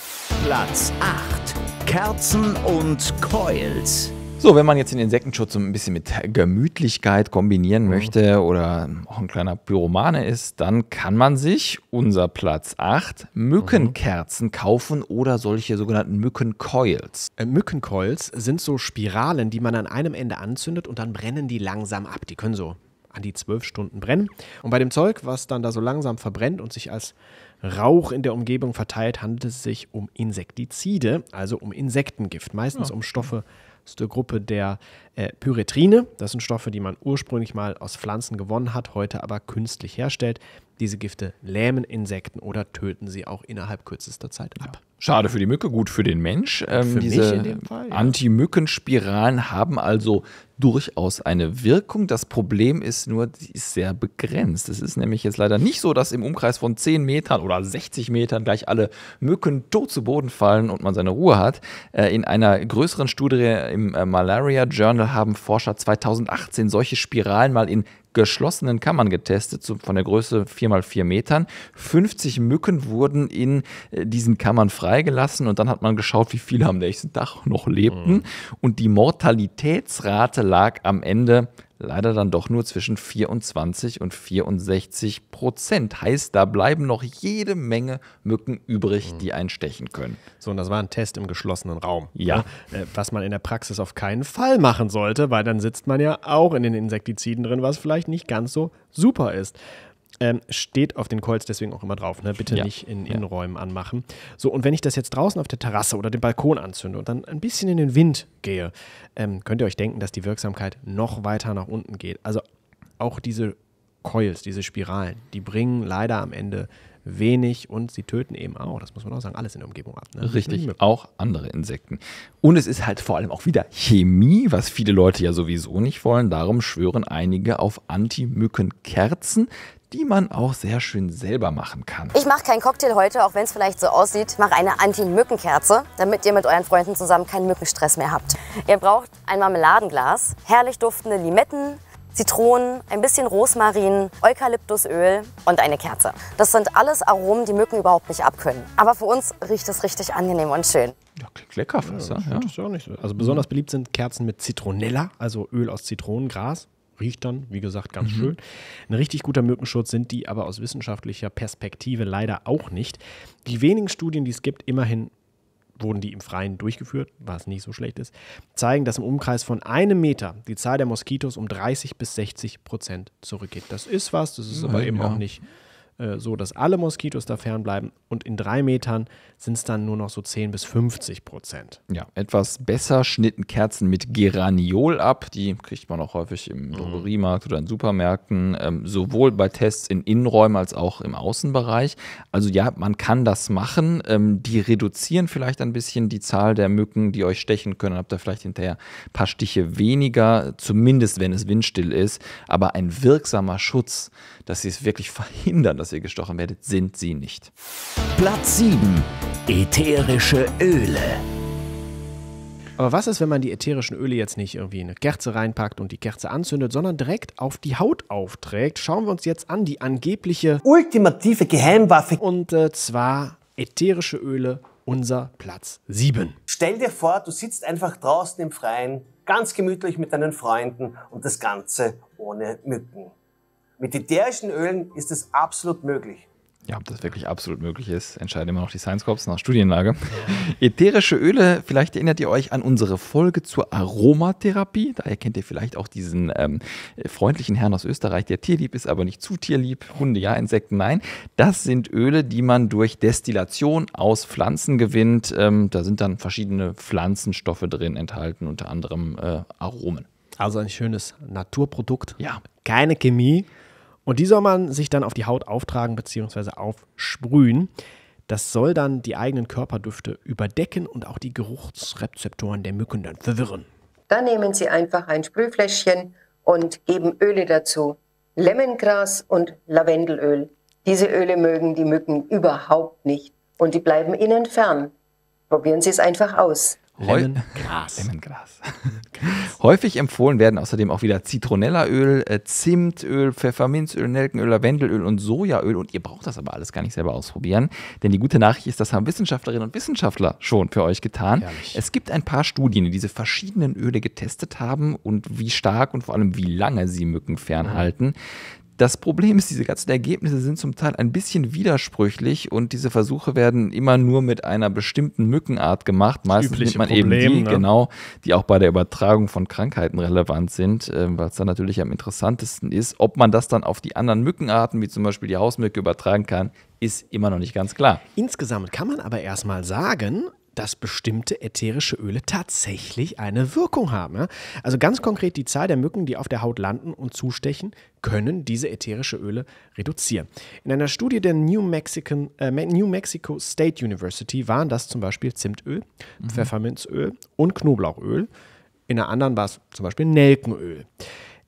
Platz 8. Kerzen und Coils. So, wenn man jetzt den Insektenschutz ein bisschen mit Gemütlichkeit kombinieren mhm. möchte oder auch ein kleiner Pyromane ist, dann kann man sich, unser Platz 8, Mückenkerzen mhm. kaufen oder solche sogenannten Mückencoils. Äh, Mückencoils sind so Spiralen, die man an einem Ende anzündet und dann brennen die langsam ab. Die können so an die zwölf Stunden brennen. Und bei dem Zeug, was dann da so langsam verbrennt und sich als Rauch in der Umgebung verteilt, handelt es sich um Insektizide, also um Insektengift, meistens ja. um Stoffe, Gruppe der äh, Pyretrine. Das sind Stoffe, die man ursprünglich mal aus Pflanzen gewonnen hat, heute aber künstlich herstellt. Diese Gifte lähmen Insekten oder töten sie auch innerhalb kürzester Zeit ab. Ja. Schade für die Mücke, gut für den Mensch. Ähm, für diese mich in dem Fall. Ja. Anti-Mückenspiralen haben also durchaus eine Wirkung. Das Problem ist nur, sie ist sehr begrenzt. Es ist nämlich jetzt leider nicht so, dass im Umkreis von 10 Metern oder 60 Metern gleich alle Mücken tot zu Boden fallen und man seine Ruhe hat. Äh, in einer größeren Studie im äh, Malaria Journal haben Forscher 2018 solche Spiralen mal in geschlossenen Kammern getestet, so von der Größe 4x4 Metern. 50 Mücken wurden in äh, diesen Kammern freigelassen und dann hat man geschaut, wie viele am nächsten Tag noch lebten. Mhm. Und die Mortalitätsrate lag am Ende leider dann doch nur zwischen 24 und 64 Prozent. Heißt, da bleiben noch jede Menge Mücken übrig, mhm. die einen stechen können. So, und das war ein Test im geschlossenen Raum. Ja. ja. Äh, was man in der Praxis auf keinen Fall machen sollte, weil dann sitzt man ja auch in den Insektiziden drin, was vielleicht nicht ganz so super ist. Ähm, steht auf den Colts deswegen auch immer drauf, ne? bitte ja. nicht in Innenräumen ja. anmachen. So, und wenn ich das jetzt draußen auf der Terrasse oder dem Balkon anzünde und dann ein bisschen in den Wind gehe, ähm, könnt ihr euch denken, dass die Wirksamkeit noch weiter nach unten geht. Also auch diese Coils, diese Spiralen, die bringen leider am Ende wenig und sie töten eben auch, das muss man auch sagen, alles in der Umgebung ab. Ne? Richtig, auch andere Insekten. Und es ist halt vor allem auch wieder Chemie, was viele Leute ja sowieso nicht wollen. Darum schwören einige auf Anti-Mücken-Kerzen die man auch sehr schön selber machen kann. Ich mache keinen Cocktail heute, auch wenn es vielleicht so aussieht. Ich mache eine Anti-Mückenkerze, damit ihr mit euren Freunden zusammen keinen Mückenstress mehr habt. Ihr braucht ein Marmeladenglas, herrlich duftende Limetten, Zitronen, ein bisschen Rosmarin, Eukalyptusöl und eine Kerze. Das sind alles Aromen, die Mücken überhaupt nicht abkönnen. Aber für uns riecht es richtig angenehm und schön. Ja, klingt lecker, ja, ja. Das auch nicht. Also besonders beliebt sind Kerzen mit Zitronella, also Öl aus Zitronengras riecht dann, wie gesagt, ganz mhm. schön. Ein richtig guter Mückenschutz sind die aber aus wissenschaftlicher Perspektive leider auch nicht. Die wenigen Studien, die es gibt, immerhin wurden die im Freien durchgeführt, was nicht so schlecht ist, zeigen, dass im Umkreis von einem Meter die Zahl der Moskitos um 30 bis 60 Prozent zurückgeht. Das ist was, das ist aber ja, eben ja. auch nicht äh, so, dass alle Moskitos da fernbleiben und in drei Metern sind es dann nur noch so 10 bis 50 Prozent. Ja, etwas besser schnitten Kerzen mit Geraniol ab. Die kriegt man auch häufig im mhm. Drogeriemarkt oder in Supermärkten, ähm, sowohl bei Tests in Innenräumen als auch im Außenbereich. Also ja, man kann das machen. Ähm, die reduzieren vielleicht ein bisschen die Zahl der Mücken, die euch stechen können. Habt ihr vielleicht hinterher ein paar Stiche weniger, zumindest wenn es windstill ist. Aber ein wirksamer Schutz, dass sie es wirklich verhindern, dass dass ihr gestochen werdet, sind sie nicht. Platz 7. Ätherische Öle. Aber was ist, wenn man die ätherischen Öle jetzt nicht irgendwie in eine Kerze reinpackt und die Kerze anzündet, sondern direkt auf die Haut aufträgt? Schauen wir uns jetzt an die angebliche ultimative Geheimwaffe. Und äh, zwar ätherische Öle, unser Platz 7. Stell dir vor, du sitzt einfach draußen im Freien, ganz gemütlich mit deinen Freunden und das Ganze ohne Mücken. Mit ätherischen Ölen ist es absolut möglich. Ja, ob das wirklich absolut möglich ist, entscheiden immer noch die Science Corps nach Studienlage. Ätherische Öle, vielleicht erinnert ihr euch an unsere Folge zur Aromatherapie. Daher kennt ihr vielleicht auch diesen ähm, freundlichen Herrn aus Österreich, der tierlieb ist, aber nicht zu tierlieb. Hunde ja, Insekten nein. Das sind Öle, die man durch Destillation aus Pflanzen gewinnt. Ähm, da sind dann verschiedene Pflanzenstoffe drin enthalten, unter anderem äh, Aromen. Also ein schönes Naturprodukt. Ja. Keine Chemie. Und die soll man sich dann auf die Haut auftragen bzw. aufsprühen. Das soll dann die eigenen Körperdüfte überdecken und auch die Geruchsrezeptoren der Mücken dann verwirren. Dann nehmen Sie einfach ein Sprühfläschchen und geben Öle dazu. Lemongras und Lavendelöl. Diese Öle mögen die Mücken überhaupt nicht und die bleiben ihnen fern. Probieren Sie es einfach aus. Lemongras. Lemongras. Häufig empfohlen werden außerdem auch wieder Zitronellaöl, äh, Zimtöl, Pfefferminzöl, Nelkenöl, Lavendelöl und Sojaöl. Und ihr braucht das aber alles gar nicht selber ausprobieren, denn die gute Nachricht ist, das haben Wissenschaftlerinnen und Wissenschaftler schon für euch getan. Ehrlich. Es gibt ein paar Studien, die diese verschiedenen Öle getestet haben und wie stark und vor allem wie lange sie Mücken fernhalten. Mhm. Das Problem ist, diese ganzen Ergebnisse sind zum Teil ein bisschen widersprüchlich und diese Versuche werden immer nur mit einer bestimmten Mückenart gemacht. Meistens nimmt man Problem, eben die, ne? genau, die auch bei der Übertragung von Krankheiten relevant sind, äh, weil es dann natürlich am interessantesten ist, ob man das dann auf die anderen Mückenarten, wie zum Beispiel die Hausmücke, übertragen kann, ist immer noch nicht ganz klar. Insgesamt kann man aber erstmal sagen, dass bestimmte ätherische Öle tatsächlich eine Wirkung haben. Also ganz konkret die Zahl der Mücken, die auf der Haut landen und zustechen, können diese ätherische Öle reduzieren. In einer Studie der New, Mexican, äh, New Mexico State University waren das zum Beispiel Zimtöl, mhm. Pfefferminzöl und Knoblauchöl. In einer anderen war es zum Beispiel Nelkenöl.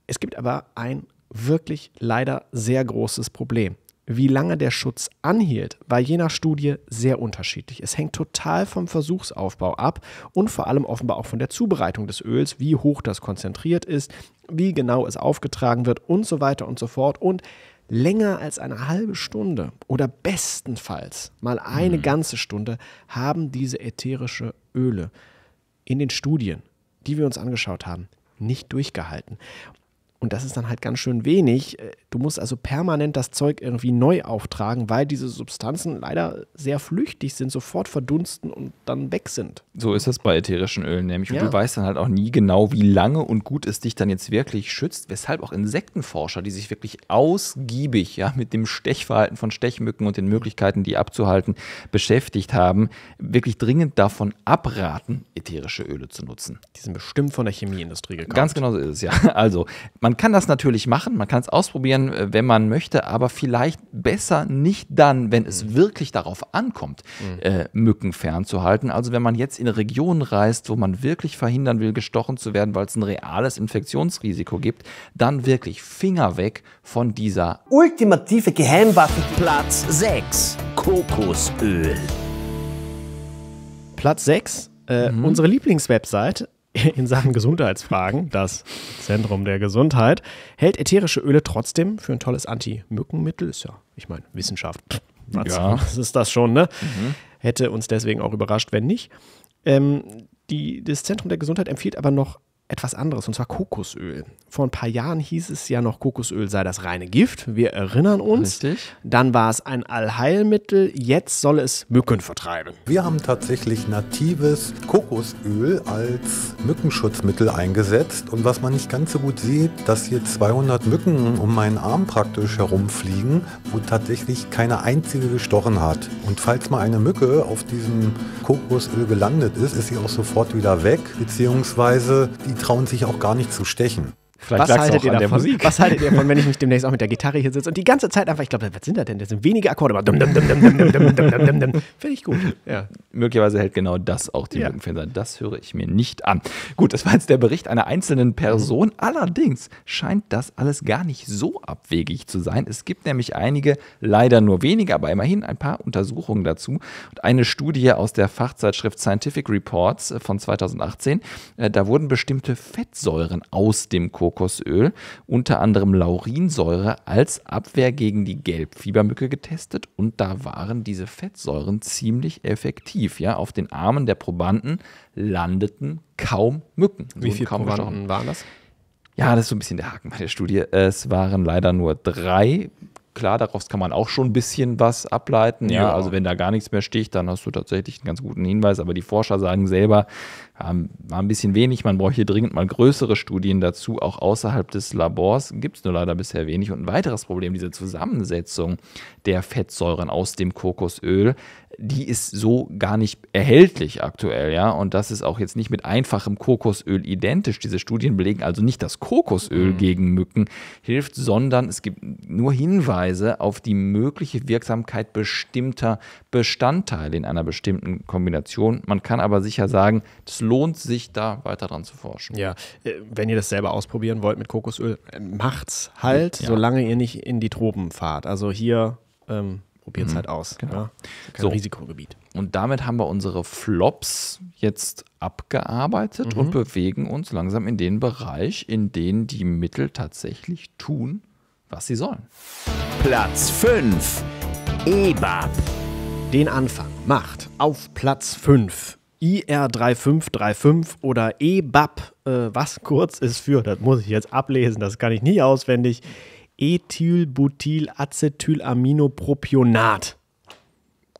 Es gibt aber ein wirklich leider sehr großes Problem wie lange der Schutz anhielt, war je nach Studie sehr unterschiedlich. Es hängt total vom Versuchsaufbau ab und vor allem offenbar auch von der Zubereitung des Öls, wie hoch das konzentriert ist, wie genau es aufgetragen wird und so weiter und so fort. Und länger als eine halbe Stunde oder bestenfalls mal eine mhm. ganze Stunde haben diese ätherische Öle in den Studien, die wir uns angeschaut haben, nicht durchgehalten. Und das ist dann halt ganz schön wenig. Äh, du musst also permanent das Zeug irgendwie neu auftragen, weil diese Substanzen leider sehr flüchtig sind, sofort verdunsten und dann weg sind. So ist es bei ätherischen Ölen nämlich. Und ja. du weißt dann halt auch nie genau, wie lange und gut es dich dann jetzt wirklich schützt. Weshalb auch Insektenforscher, die sich wirklich ausgiebig ja, mit dem Stechverhalten von Stechmücken und den Möglichkeiten, die abzuhalten, beschäftigt haben, wirklich dringend davon abraten, ätherische Öle zu nutzen. Die sind bestimmt von der Chemieindustrie gekauft. Ganz genau so ist es ja. Also, man man kann das natürlich machen, man kann es ausprobieren, äh, wenn man möchte, aber vielleicht besser nicht dann, wenn es mhm. wirklich darauf ankommt, mhm. äh, Mücken fernzuhalten. Also wenn man jetzt in Regionen reist, wo man wirklich verhindern will, gestochen zu werden, weil es ein reales Infektionsrisiko gibt, dann wirklich Finger weg von dieser ultimative Geheimwaffe. Platz 6. Kokosöl. Platz 6. Äh, mhm. Unsere Lieblingswebsite in Sachen Gesundheitsfragen, das Zentrum der Gesundheit, hält ätherische Öle trotzdem für ein tolles Anti-Mückenmittel. Ist ja, ich meine, Wissenschaft. Was, ja. was ist das schon, ne? Mhm. Hätte uns deswegen auch überrascht, wenn nicht. Ähm, die, das Zentrum der Gesundheit empfiehlt aber noch etwas anderes, und zwar Kokosöl. Vor ein paar Jahren hieß es ja noch, Kokosöl sei das reine Gift. Wir erinnern uns. Richtig. Dann war es ein Allheilmittel, jetzt soll es Mücken vertreiben. Wir haben tatsächlich natives Kokosöl als Mückenschutzmittel eingesetzt. Und was man nicht ganz so gut sieht, dass hier 200 Mücken um meinen Arm praktisch herumfliegen, wo tatsächlich keine einzige gestochen hat. Und falls mal eine Mücke auf diesem Kokosöl gelandet ist, ist sie auch sofort wieder weg, beziehungsweise die trauen sich auch gar nicht zu stechen. Vielleicht was haltet ihr davon? Was haltet ihr davon, wenn ich mich demnächst auch mit der Gitarre hier sitze und die ganze Zeit einfach, ich glaube, was sind da denn? Das sind wenige Akkorde, aber dum, dum, dum, Finde ich gut. Ja. Möglicherweise hält genau das auch die ja. Lückenfenster. Das höre ich mir nicht an. Gut, das war jetzt der Bericht einer einzelnen Person. Allerdings scheint das alles gar nicht so abwegig zu sein. Es gibt nämlich einige, leider nur wenige, aber immerhin ein paar Untersuchungen dazu. Und eine Studie aus der Fachzeitschrift Scientific Reports von 2018, da wurden bestimmte Fettsäuren aus dem Kokos Kokosöl, unter anderem Laurinsäure, als Abwehr gegen die Gelbfiebermücke getestet und da waren diese Fettsäuren ziemlich effektiv. Ja, auf den Armen der Probanden landeten kaum Mücken. Wie viele Probanden Stochen. waren das? Ja, das ist so ein bisschen der Haken bei der Studie. Es waren leider nur drei klar, daraus kann man auch schon ein bisschen was ableiten. Ja. ja. Also wenn da gar nichts mehr sticht, dann hast du tatsächlich einen ganz guten Hinweis. Aber die Forscher sagen selber, ähm, war ein bisschen wenig. Man bräuchte dringend mal größere Studien dazu. Auch außerhalb des Labors gibt es nur leider bisher wenig. Und ein weiteres Problem, diese Zusammensetzung der Fettsäuren aus dem Kokosöl, die ist so gar nicht erhältlich aktuell, ja. Und das ist auch jetzt nicht mit einfachem Kokosöl identisch. Diese Studien belegen also nicht, dass Kokosöl mhm. gegen Mücken hilft, sondern es gibt nur Hinweise Hinweise auf die mögliche Wirksamkeit bestimmter Bestandteile in einer bestimmten Kombination. Man kann aber sicher sagen, es lohnt sich da weiter dran zu forschen. Ja, äh, wenn ihr das selber ausprobieren wollt mit Kokosöl, äh, macht's halt, ja. solange ihr nicht in die Tropen fahrt. Also hier ähm, probiert es mhm, halt aus. Genau. Ja? Kein so. Risikogebiet. Und damit haben wir unsere Flops jetzt abgearbeitet mhm. und bewegen uns langsam in den Bereich, in den die Mittel tatsächlich tun, was sie sollen. Platz 5. EBAP. Den Anfang macht auf Platz 5 IR3535 oder EBAP, äh, was kurz ist für, das muss ich jetzt ablesen, das kann ich nie auswendig, Ethylbutylacetylaminopropionat.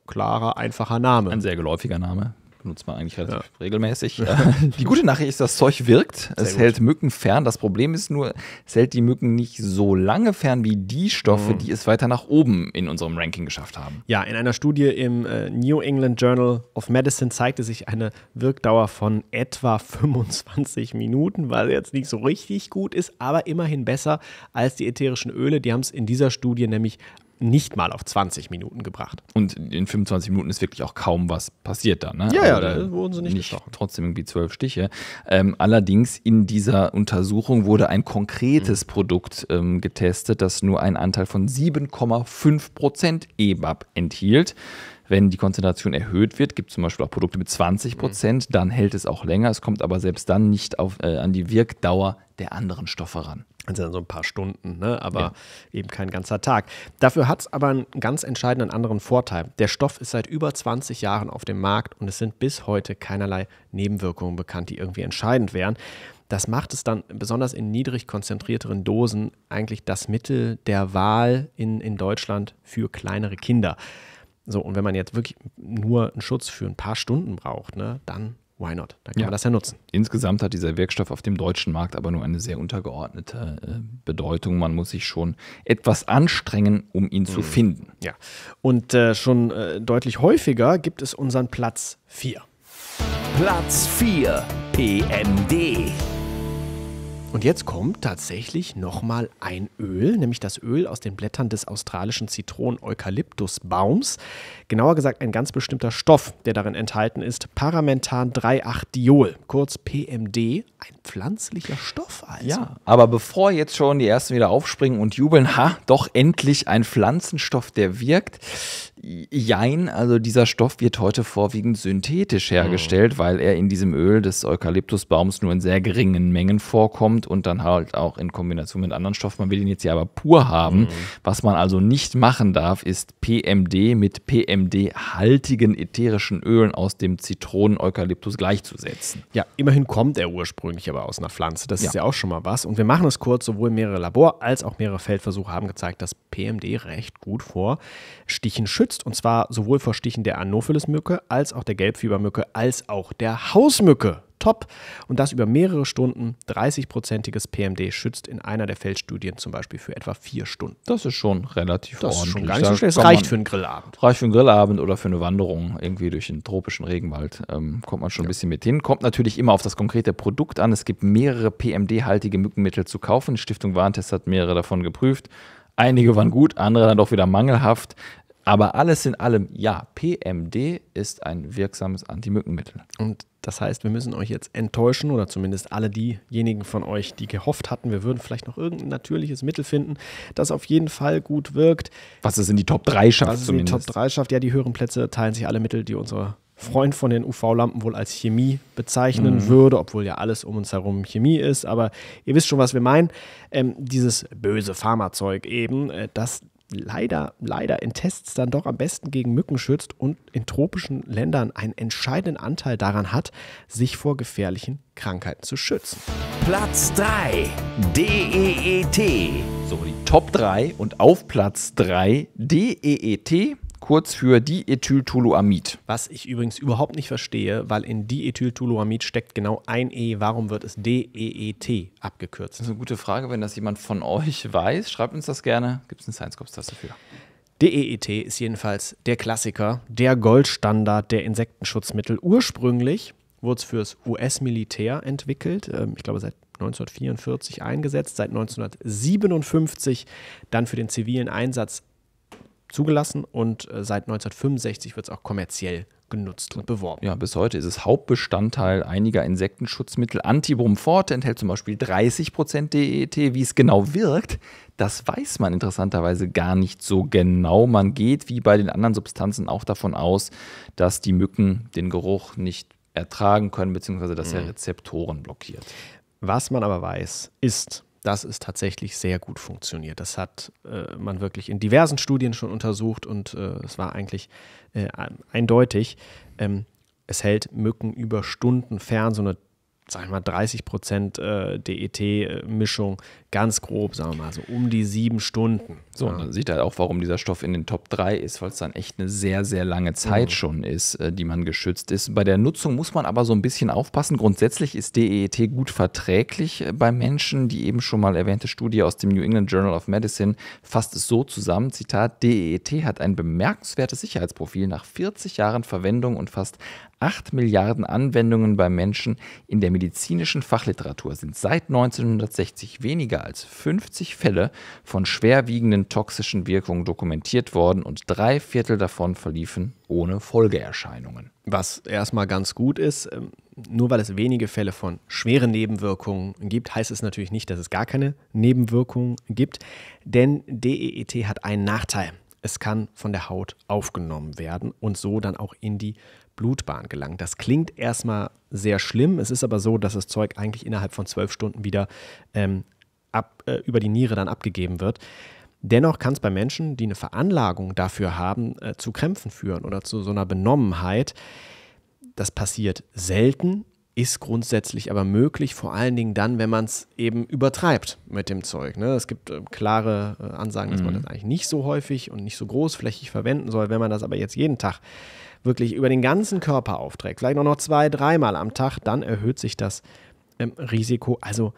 Klarer, einfacher Name. Ein sehr geläufiger Name benutzt man eigentlich relativ ja. regelmäßig. die gute Nachricht ist, das Zeug wirkt. Sehr es gut. hält Mücken fern. Das Problem ist nur, es hält die Mücken nicht so lange fern wie die Stoffe, mhm. die es weiter nach oben in unserem Ranking geschafft haben. Ja, in einer Studie im äh, New England Journal of Medicine zeigte sich eine Wirkdauer von etwa 25 Minuten, weil jetzt nicht so richtig gut ist, aber immerhin besser als die ätherischen Öle. Die haben es in dieser Studie nämlich nicht mal auf 20 Minuten gebracht. Und in 25 Minuten ist wirklich auch kaum was passiert da, ne? Ja, ja, also da wurden sie nicht, nicht gestochen. Trotzdem irgendwie zwölf Stiche. Ähm, allerdings in dieser Untersuchung wurde ein konkretes mhm. Produkt ähm, getestet, das nur einen Anteil von 7,5 Prozent EBAP enthielt. Wenn die Konzentration erhöht wird, gibt es zum Beispiel auch Produkte mit 20 mhm. Prozent, mhm. dann hält es auch länger. Es kommt aber selbst dann nicht auf, äh, an die Wirkdauer der anderen Stoffe ran. Das also sind dann so ein paar Stunden, ne? aber ja. eben kein ganzer Tag. Dafür hat es aber einen ganz entscheidenden anderen Vorteil. Der Stoff ist seit über 20 Jahren auf dem Markt und es sind bis heute keinerlei Nebenwirkungen bekannt, die irgendwie entscheidend wären. Das macht es dann besonders in niedrig konzentrierteren Dosen eigentlich das Mittel der Wahl in, in Deutschland für kleinere Kinder. So, und wenn man jetzt wirklich nur einen Schutz für ein paar Stunden braucht, ne, dann why not? Dann kann ja. man das ja nutzen. Insgesamt hat dieser Wirkstoff auf dem deutschen Markt aber nur eine sehr untergeordnete äh, Bedeutung. Man muss sich schon etwas anstrengen, um ihn mhm. zu finden. Ja, und äh, schon äh, deutlich häufiger gibt es unseren Platz 4. Platz 4, PMD. E und jetzt kommt tatsächlich nochmal ein Öl, nämlich das Öl aus den Blättern des australischen Zitronen-Eukalyptusbaums. Genauer gesagt ein ganz bestimmter Stoff, der darin enthalten ist, Paramentan 3,8-Diol, kurz PMD, ein pflanzlicher Stoff also. Ja, aber bevor jetzt schon die Ersten wieder aufspringen und jubeln, ha, doch endlich ein Pflanzenstoff, der wirkt. Jein, also dieser Stoff wird heute vorwiegend synthetisch hergestellt, mhm. weil er in diesem Öl des Eukalyptusbaums nur in sehr geringen Mengen vorkommt kommt und dann halt auch in Kombination mit anderen Stoffen. Man will den jetzt ja aber pur haben. Mhm. Was man also nicht machen darf, ist PMD mit PMD-haltigen ätherischen Ölen aus dem Zitronen-Eukalyptus gleichzusetzen. Ja, immerhin kommt er ursprünglich aber aus einer Pflanze. Das ja. ist ja auch schon mal was. Und wir machen es kurz, sowohl mehrere Labor- als auch mehrere Feldversuche haben gezeigt, dass PMD recht gut vor Stichen schützt. Und zwar sowohl vor Stichen der Anopheles-Mücke als auch der Gelbfiebermücke als auch der Hausmücke top und das über mehrere Stunden. 30-prozentiges PMD schützt in einer der Feldstudien zum Beispiel für etwa vier Stunden. Das ist schon relativ das ordentlich. Das ist schon gar nicht so schlecht. Das reicht für einen Grillabend. Reicht für einen Grillabend oder für eine Wanderung irgendwie durch den tropischen Regenwald. Ähm, kommt man schon ja. ein bisschen mit hin. Kommt natürlich immer auf das konkrete Produkt an. Es gibt mehrere PMD-haltige Mückenmittel zu kaufen. Die Stiftung Warentest hat mehrere davon geprüft. Einige waren gut, andere dann doch wieder mangelhaft. Aber alles in allem, ja, PMD ist ein wirksames Antimückenmittel. Und das heißt, wir müssen euch jetzt enttäuschen oder zumindest alle diejenigen von euch, die gehofft hatten, wir würden vielleicht noch irgendein natürliches Mittel finden, das auf jeden Fall gut wirkt. Was es in die Top 3 schafft. Was es in die Top 3 schafft, ja, die höheren Plätze teilen sich alle Mittel, die unser Freund von den UV-Lampen wohl als Chemie bezeichnen mhm. würde, obwohl ja alles um uns herum Chemie ist. Aber ihr wisst schon, was wir meinen. Ähm, dieses böse Pharmazeug eben, äh, das leider, leider in Tests dann doch am besten gegen Mücken schützt und in tropischen Ländern einen entscheidenden Anteil daran hat, sich vor gefährlichen Krankheiten zu schützen. Platz 3, DEET. So, die Top 3 und auf Platz 3 DEET kurz für Diethyltoluamid. Was ich übrigens überhaupt nicht verstehe, weil in Diethyltoluamid steckt genau ein E. Warum wird es DEET abgekürzt? Das ist eine gute Frage. Wenn das jemand von euch weiß, schreibt uns das gerne. Gibt es eine Science-Cops-Taste dafür? DEET ist jedenfalls der Klassiker, der Goldstandard der Insektenschutzmittel. Ursprünglich wurde es fürs US-Militär entwickelt. Ähm, ich glaube, seit 1944 eingesetzt, seit 1957 dann für den zivilen Einsatz zugelassen und äh, seit 1965 wird es auch kommerziell genutzt und beworben. Ja, bis heute ist es Hauptbestandteil einiger Insektenschutzmittel. Antibrum forte enthält zum Beispiel 30% DET. Wie es genau wirkt, das weiß man interessanterweise gar nicht so genau. Man geht wie bei den anderen Substanzen auch davon aus, dass die Mücken den Geruch nicht ertragen können, beziehungsweise dass er mhm. Rezeptoren blockiert. Was man aber weiß, ist, dass es tatsächlich sehr gut funktioniert. Das hat äh, man wirklich in diversen Studien schon untersucht und äh, es war eigentlich äh, eindeutig. Ähm, es hält Mücken über Stunden fern. So eine sagen wir mal 30 Prozent äh, DET-Mischung, ganz grob, sagen wir mal, so um die sieben Stunden. So, ja. und dann sieht halt auch, warum dieser Stoff in den Top 3 ist, weil es dann echt eine sehr, sehr lange Zeit mhm. schon ist, äh, die man geschützt ist. Bei der Nutzung muss man aber so ein bisschen aufpassen. Grundsätzlich ist DET gut verträglich äh, bei Menschen. Die eben schon mal erwähnte Studie aus dem New England Journal of Medicine fasst es so zusammen, Zitat, DET hat ein bemerkenswertes Sicherheitsprofil nach 40 Jahren Verwendung und fast 8 Milliarden Anwendungen bei Menschen in der medizinischen Fachliteratur sind seit 1960 weniger als 50 Fälle von schwerwiegenden toxischen Wirkungen dokumentiert worden und drei Viertel davon verliefen ohne Folgeerscheinungen. Was erstmal ganz gut ist, ähm, nur weil es wenige Fälle von schweren Nebenwirkungen gibt, heißt es natürlich nicht, dass es gar keine Nebenwirkungen gibt, denn DEET hat einen Nachteil. Es kann von der Haut aufgenommen werden und so dann auch in die Blutbahn gelangen. Das klingt erstmal sehr schlimm, es ist aber so, dass das Zeug eigentlich innerhalb von zwölf Stunden wieder ähm, ab, äh, über die Niere dann abgegeben wird. Dennoch kann es bei Menschen, die eine Veranlagung dafür haben, äh, zu Krämpfen führen oder zu so einer Benommenheit. Das passiert selten, ist grundsätzlich aber möglich, vor allen Dingen dann, wenn man es eben übertreibt mit dem Zeug. Ne? Es gibt äh, klare äh, Ansagen, dass mhm. man das eigentlich nicht so häufig und nicht so großflächig verwenden soll. Wenn man das aber jetzt jeden Tag wirklich über den ganzen Körper aufträgt, vielleicht auch noch zwei, dreimal am Tag, dann erhöht sich das ähm, Risiko. Also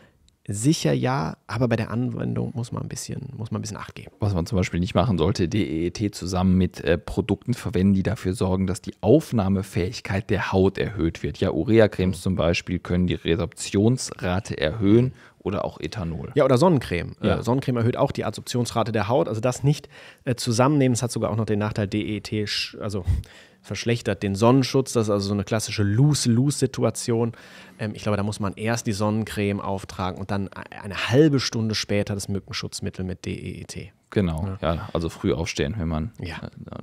sicher ja, aber bei der Anwendung muss man ein bisschen, muss man ein bisschen Acht geben. Was man zum Beispiel nicht machen sollte, DEET zusammen mit äh, Produkten verwenden, die dafür sorgen, dass die Aufnahmefähigkeit der Haut erhöht wird. Ja, Ureacremes zum Beispiel können die Resorptionsrate erhöhen oder auch Ethanol. Ja, oder Sonnencreme. Äh, ja. Sonnencreme erhöht auch die Absorptionsrate der Haut. Also das nicht äh, zusammennehmen, das hat sogar auch noch den Nachteil, DET, e also verschlechtert den Sonnenschutz. Das ist also so eine klassische Lose-Lose-Situation. Ähm, ich glaube, da muss man erst die Sonnencreme auftragen und dann eine halbe Stunde später das Mückenschutzmittel mit DEET. Genau, ja. ja. also früh aufstehen, wenn man ja.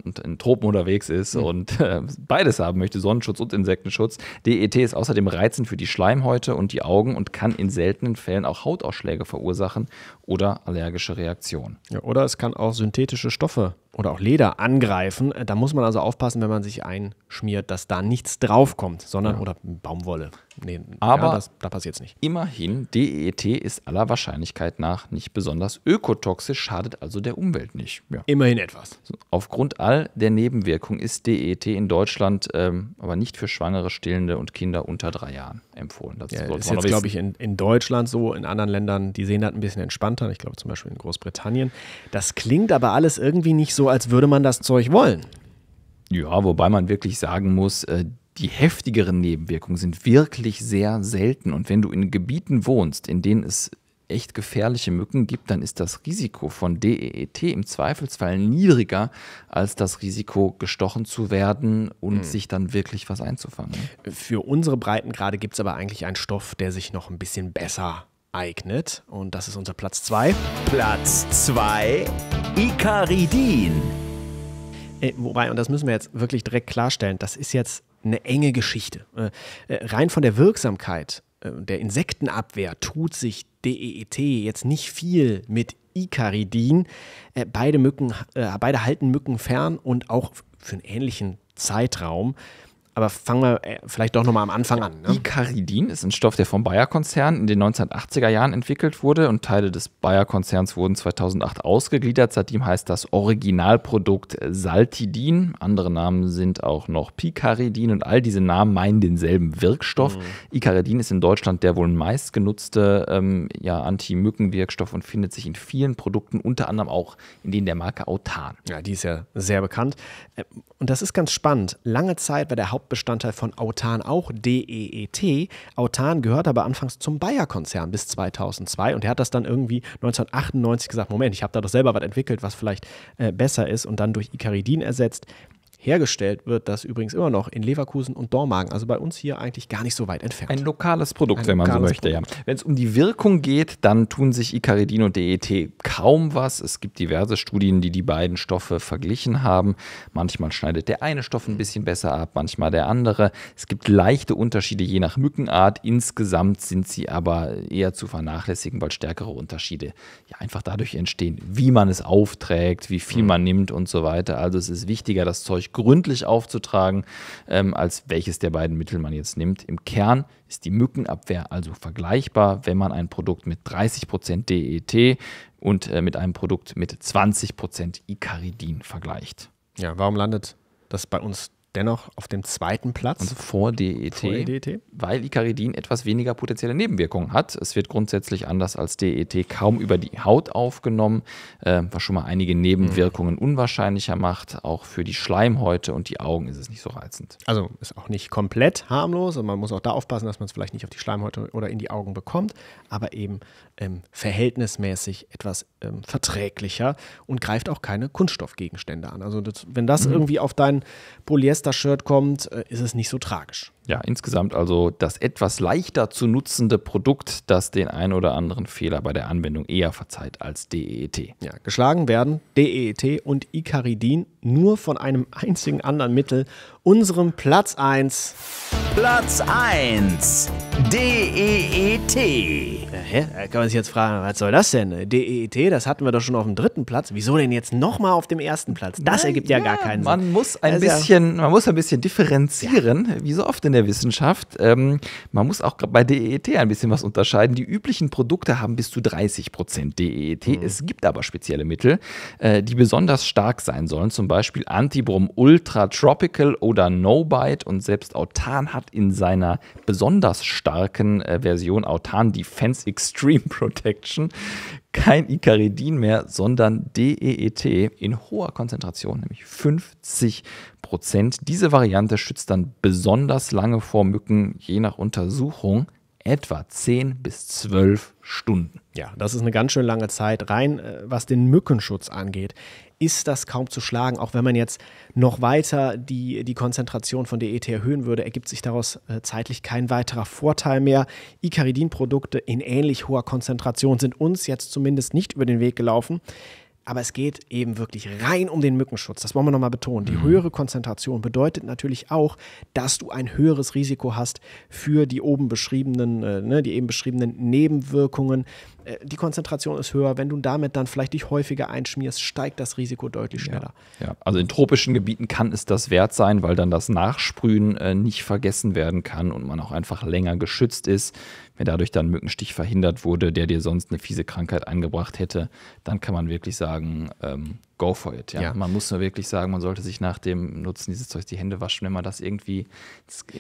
Äh, in Tropen unterwegs ist mhm. und äh, beides haben möchte, Sonnenschutz und Insektenschutz. DET ist außerdem reizend für die Schleimhäute und die Augen und kann in seltenen Fällen auch Hautausschläge verursachen oder allergische Reaktionen. Ja, oder es kann auch synthetische Stoffe oder auch Leder angreifen. Äh, da muss man also aufpassen, wenn man sich einschmiert, dass da nichts draufkommt, sondern oder Baumwolle. Nee, aber ja, das, da passiert es nicht. Immerhin, DEET ist aller Wahrscheinlichkeit nach nicht besonders ökotoxisch, schadet also der Umwelt nicht. Ja. Immerhin etwas. Aufgrund all der Nebenwirkungen ist DEET in Deutschland ähm, aber nicht für Schwangere, Stillende und Kinder unter drei Jahren empfohlen. Das ja, ist jetzt, glaube ich, in, in Deutschland so, in anderen Ländern, die sehen das ein bisschen entspannter. Ich glaube zum Beispiel in Großbritannien. Das klingt aber alles irgendwie nicht so, als würde man das Zeug wollen. Ja, wobei man wirklich sagen muss, äh, die heftigeren Nebenwirkungen sind wirklich sehr selten. Und wenn du in Gebieten wohnst, in denen es echt gefährliche Mücken gibt, dann ist das Risiko von DEET im Zweifelsfall niedriger als das Risiko, gestochen zu werden und mhm. sich dann wirklich was einzufangen. Für unsere Breitengrade gibt es aber eigentlich einen Stoff, der sich noch ein bisschen besser eignet. Und das ist unser Platz 2. Platz 2, Icaridin. Äh, wobei, und das müssen wir jetzt wirklich direkt klarstellen, das ist jetzt eine enge Geschichte. Äh, äh, rein von der Wirksamkeit äh, der Insektenabwehr tut sich DEET jetzt nicht viel mit Icaridin. Beide, Mücken, beide halten Mücken fern und auch für einen ähnlichen Zeitraum. Aber fangen wir äh, vielleicht doch nochmal am Anfang an. Ne? Icaridin ist ein Stoff, der vom Bayer-Konzern in den 1980er Jahren entwickelt wurde und Teile des Bayer-Konzerns wurden 2008 ausgegliedert. Seitdem heißt das Originalprodukt Saltidin. Andere Namen sind auch noch Picaridin und all diese Namen meinen denselben Wirkstoff. Mhm. Icaridin ist in Deutschland der wohl meistgenutzte ähm, ja, Anti-Mücken-Wirkstoff und findet sich in vielen Produkten, unter anderem auch in denen der Marke Autan. Ja, die ist ja sehr bekannt. Äh, und das ist ganz spannend. Lange Zeit war der Haupt Hauptbestandteil von Autan auch, DEET. Autan gehört aber anfangs zum Bayer-Konzern bis 2002 und er hat das dann irgendwie 1998 gesagt, Moment, ich habe da doch selber was entwickelt, was vielleicht äh, besser ist und dann durch Icaridin ersetzt hergestellt wird das übrigens immer noch in Leverkusen und Dormagen, also bei uns hier eigentlich gar nicht so weit entfernt. Ein lokales Produkt, Ein wenn man so möchte, Produkt. ja. Wenn es um die Wirkung geht, dann tun sich Icaridin und DET kaum was. Es gibt diverse Studien, die die beiden Stoffe verglichen haben. Manchmal schneidet der eine Stoff ein bisschen besser ab, manchmal der andere. Es gibt leichte Unterschiede je nach Mückenart. Insgesamt sind sie aber eher zu vernachlässigen, weil stärkere Unterschiede ja einfach dadurch entstehen, wie man es aufträgt, wie viel mhm. man nimmt und so weiter. Also es ist wichtiger, das Zeug gründlich aufzutragen, ähm, als welches der beiden Mittel man jetzt nimmt. Im Kern ist die Mückenabwehr also vergleichbar, wenn man ein Produkt mit 30% DET und äh, mit einem Produkt mit 20% Icaridin vergleicht. Ja, warum landet das bei uns dennoch auf dem zweiten Platz. Also vor DET, vor DET. Weil Icaridin etwas weniger potenzielle Nebenwirkungen hat. Es wird grundsätzlich anders als DET kaum über die Haut aufgenommen, äh, was schon mal einige Nebenwirkungen mhm. unwahrscheinlicher macht. Auch für die Schleimhäute und die Augen ist es nicht so reizend. Also ist auch nicht komplett harmlos und man muss auch da aufpassen, dass man es vielleicht nicht auf die Schleimhäute oder in die Augen bekommt, aber eben ähm, verhältnismäßig etwas ähm, verträglicher und greift auch keine Kunststoffgegenstände an. Also das, wenn das mhm. irgendwie auf deinen Polyester Polyester-Shirt kommt, äh, ist es nicht so tragisch ja, insgesamt also das etwas leichter zu nutzende Produkt, das den ein oder anderen Fehler bei der Anwendung eher verzeiht als DEET. Ja, geschlagen werden DEET und Icaridin nur von einem einzigen anderen Mittel, unserem Platz 1. Platz 1. DEET. Hä? Kann man sich jetzt fragen, was soll das denn? DEET, das hatten wir doch schon auf dem dritten Platz. Wieso denn jetzt nochmal auf dem ersten Platz? Das Nein, ergibt ja, ja, gar keinen Sinn. Man muss ein also bisschen, man muss ein bisschen differenzieren, ja. wie so oft in der der Wissenschaft. Ähm, man muss auch bei DEET ein bisschen was unterscheiden. Die üblichen Produkte haben bis zu 30 DEET. Mhm. Es gibt aber spezielle Mittel, äh, die besonders stark sein sollen. Zum Beispiel Antibrom Ultra Tropical oder No Bite. Und selbst Autan hat in seiner besonders starken äh, Version Autan Defense Extreme Protection kein Icaridin mehr, sondern DEET in hoher Konzentration, nämlich 50 Prozent. Diese Variante schützt dann besonders lange vor Mücken, je nach Untersuchung etwa 10 bis 12 Stunden. Ja, das ist eine ganz schön lange Zeit. Rein äh, was den Mückenschutz angeht, ist das kaum zu schlagen. Auch wenn man jetzt noch weiter die, die Konzentration von DET erhöhen würde, ergibt sich daraus äh, zeitlich kein weiterer Vorteil mehr. Icaridin-Produkte in ähnlich hoher Konzentration sind uns jetzt zumindest nicht über den Weg gelaufen. Aber es geht eben wirklich rein um den Mückenschutz. Das wollen wir nochmal betonen. Die mhm. höhere Konzentration bedeutet natürlich auch, dass du ein höheres Risiko hast für die oben beschriebenen, äh, ne, die eben beschriebenen Nebenwirkungen. Äh, die Konzentration ist höher. Wenn du damit dann vielleicht dich häufiger einschmierst, steigt das Risiko deutlich schneller. Ja, ja. Also in tropischen Gebieten kann es das wert sein, weil dann das Nachsprühen äh, nicht vergessen werden kann und man auch einfach länger geschützt ist. Wenn dadurch dann Mückenstich verhindert wurde, der dir sonst eine fiese Krankheit eingebracht hätte, dann kann man wirklich sagen, ähm, go for it. Ja? ja? Man muss nur wirklich sagen, man sollte sich nach dem Nutzen dieses Zeugs die Hände waschen, wenn man das irgendwie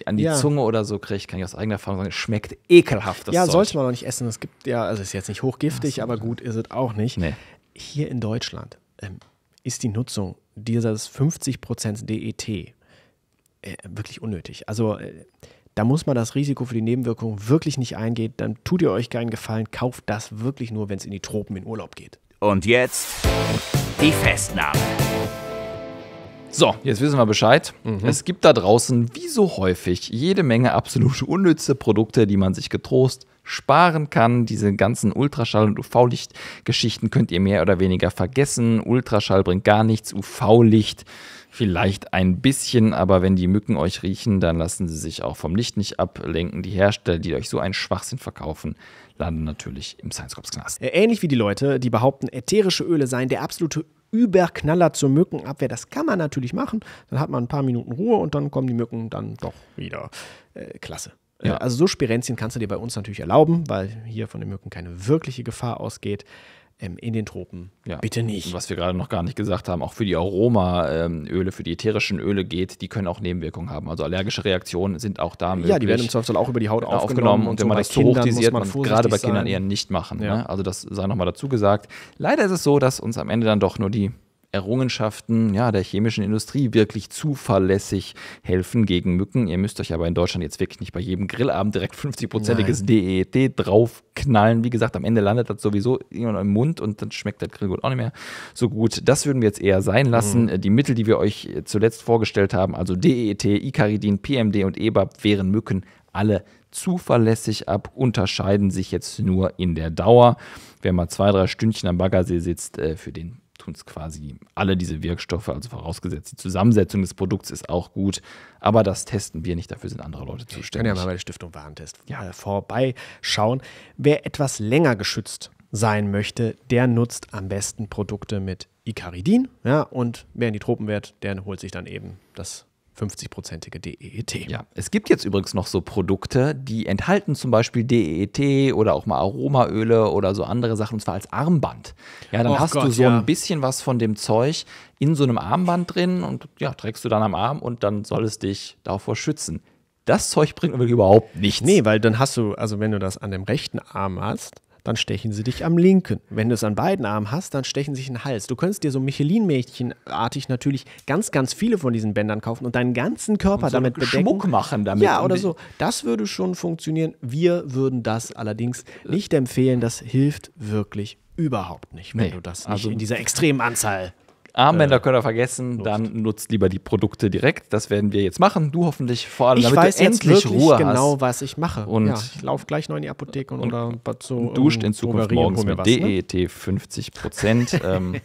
an die ja. Zunge oder so kriegt, kann ich aus eigener Erfahrung sagen, es schmeckt ekelhaft. ja, Zeug. sollte man auch nicht essen. Es gibt ja, also ist jetzt nicht hochgiftig, so. aber gut ist es auch nicht. Nee. Hier in Deutschland ähm, ist die Nutzung dieses 50% DET äh, wirklich unnötig. Also äh, da muss man das Risiko für die Nebenwirkungen wirklich nicht eingehen. Dann tut ihr euch keinen Gefallen. Kauft das wirklich nur, wenn es in die Tropen in Urlaub geht. Und jetzt die Festnahme. So, jetzt wissen wir Bescheid. Mhm. Es gibt da draußen, wie so häufig, jede Menge absolut unnütze Produkte, die man sich getrost sparen kann. Diese ganzen Ultraschall- und UV-Licht-Geschichten könnt ihr mehr oder weniger vergessen. Ultraschall bringt gar nichts, UV-Licht vielleicht ein bisschen, aber wenn die Mücken euch riechen, dann lassen sie sich auch vom Licht nicht ablenken. Die Hersteller, die euch so einen Schwachsinn verkaufen, landen natürlich im Science Cops Knast. Äh, ähnlich wie die Leute, die behaupten, ätherische Öle seien der absolute Überknaller zur Mückenabwehr. Das kann man natürlich machen. Dann hat man ein paar Minuten Ruhe und dann kommen die Mücken dann doch wieder. Äh, klasse. Äh, ja. Also so Spirenzien kannst du dir bei uns natürlich erlauben, weil hier von den Mücken keine wirkliche Gefahr ausgeht. Ähm, in den Tropen. Ja. Bitte nicht. Und was wir gerade noch gar nicht gesagt haben, auch für die Aromaöle, für die ätherischen Öle geht, die können auch Nebenwirkungen haben. Also allergische Reaktionen sind auch da möglich. Ja, die werden im Zweifel auch über die Haut äh, aufgenommen. aufgenommen und, wenn so man das zu hoch dosiert, man, man gerade bei Kindern sein. eher nicht machen. Ne? Ja. Ne? Also das sei nochmal dazu gesagt. Leider ist es so, dass uns am Ende dann doch nur die Errungenschaften ja, der chemischen Industrie wirklich zuverlässig helfen gegen Mücken. Ihr müsst euch aber in Deutschland jetzt wirklich nicht bei jedem Grillabend direkt 50-prozentiges DEET draufknallen. Wie gesagt, am Ende landet das sowieso irgendwann im Mund und dann schmeckt das Grillgut auch nicht mehr so gut. Das würden wir jetzt eher sein lassen. Mhm. Die Mittel, die wir euch zuletzt vorgestellt haben, also DEET, Icaridin, PMD und EBAP, wären Mücken alle zuverlässig ab, unterscheiden sich jetzt nur in der Dauer. Wer mal zwei, drei Stündchen am Baggersee sitzt, äh, für den tun es quasi alle diese Wirkstoffe, also vorausgesetzt, die Zusammensetzung des Produkts ist auch gut, aber das testen wir nicht, dafür sind andere Leute zuständig. Können ja mal bei der Stiftung Warentest ja. Äh, vorbeischauen. Wer etwas länger geschützt sein möchte, der nutzt am besten Produkte mit Icaridin ja, und wer in die Tropen wird, der holt sich dann eben das 50-prozentige DEET. Ja, es gibt jetzt übrigens noch so Produkte, die enthalten zum Beispiel DEET oder auch mal Aromaöle oder so andere Sachen, und zwar als Armband. Ja, dann oh hast Gott, du so ja. ein bisschen was von dem Zeug in so einem Armband drin und ja, trägst du dann am Arm und dann soll es dich davor schützen. Das Zeug bringt aber überhaupt nichts. Nee, weil dann hast du, also wenn du das an dem rechten Arm hast, dann stechen sie dich am linken. Wenn du es an beiden Armen hast, dann stechen sie sich in den Hals. Du könntest dir so Michelin-Mädchenartig natürlich ganz, ganz viele von diesen Bändern kaufen und deinen ganzen Körper so damit bedecken. Schmuck machen damit. Ja, oder so. Das würde schon funktionieren. Wir würden das allerdings nicht empfehlen. Das hilft wirklich überhaupt nicht, wenn nee, du das nicht also in dieser extremen Anzahl Armbänder äh, könnt ihr vergessen, nutzt. dann nutzt lieber die Produkte direkt. Das werden wir jetzt machen. Du hoffentlich vor allem, ich damit weiß du jetzt endlich Ruhe genau, was ich mache. Und ja, ich laufe gleich noch in die Apotheke und, und oder zu duscht in Zukunft morgens mit was, ne? DET 50 Prozent. ähm,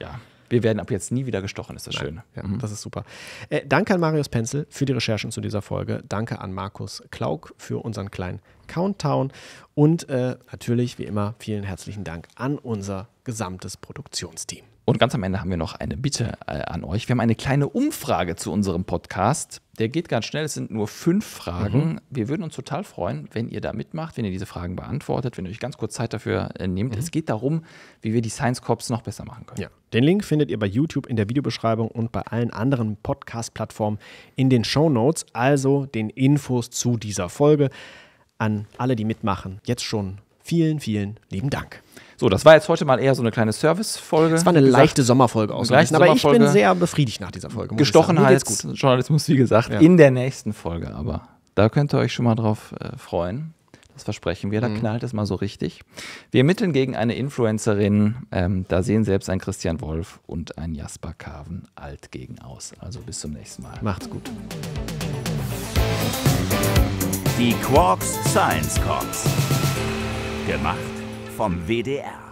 ja, wir werden ab jetzt nie wieder gestochen, ist das Nein. schön. Ja, mhm. Das ist super. Äh, danke an Marius Penzel für die Recherchen zu dieser Folge. Danke an Markus Klauk für unseren kleinen Countdown. Und äh, natürlich, wie immer, vielen herzlichen Dank an unser gesamtes Produktionsteam. Und ganz am Ende haben wir noch eine Bitte äh, an euch. Wir haben eine kleine Umfrage zu unserem Podcast. Der geht ganz schnell, es sind nur fünf Fragen. Mhm. Wir würden uns total freuen, wenn ihr da mitmacht, wenn ihr diese Fragen beantwortet, wenn ihr euch ganz kurz Zeit dafür äh, nehmt. Mhm. Es geht darum, wie wir die Science Corps noch besser machen können. Ja. Den Link findet ihr bei YouTube in der Videobeschreibung und bei allen anderen Podcast-Plattformen in den Show Notes, also den Infos zu dieser Folge. An alle, die mitmachen, jetzt schon Vielen, vielen lieben Dank. So, das war jetzt heute mal eher so eine kleine Service-Folge. Es war eine leichte Sommerfolge aus. Aber Sommerfolge. ich bin sehr befriedigt nach dieser Folge. Gestochenheit, Journalismus, wie gesagt, ja. in der nächsten Folge aber. Da könnt ihr euch schon mal drauf äh, freuen. Das versprechen wir, da mhm. knallt es mal so richtig. Wir ermitteln gegen eine Influencerin. Ähm, da sehen selbst ein Christian Wolf und ein Jasper Carven alt gegen aus. Also bis zum nächsten Mal. Macht's gut. Die Quarks Science Corps. Gemacht vom WDR.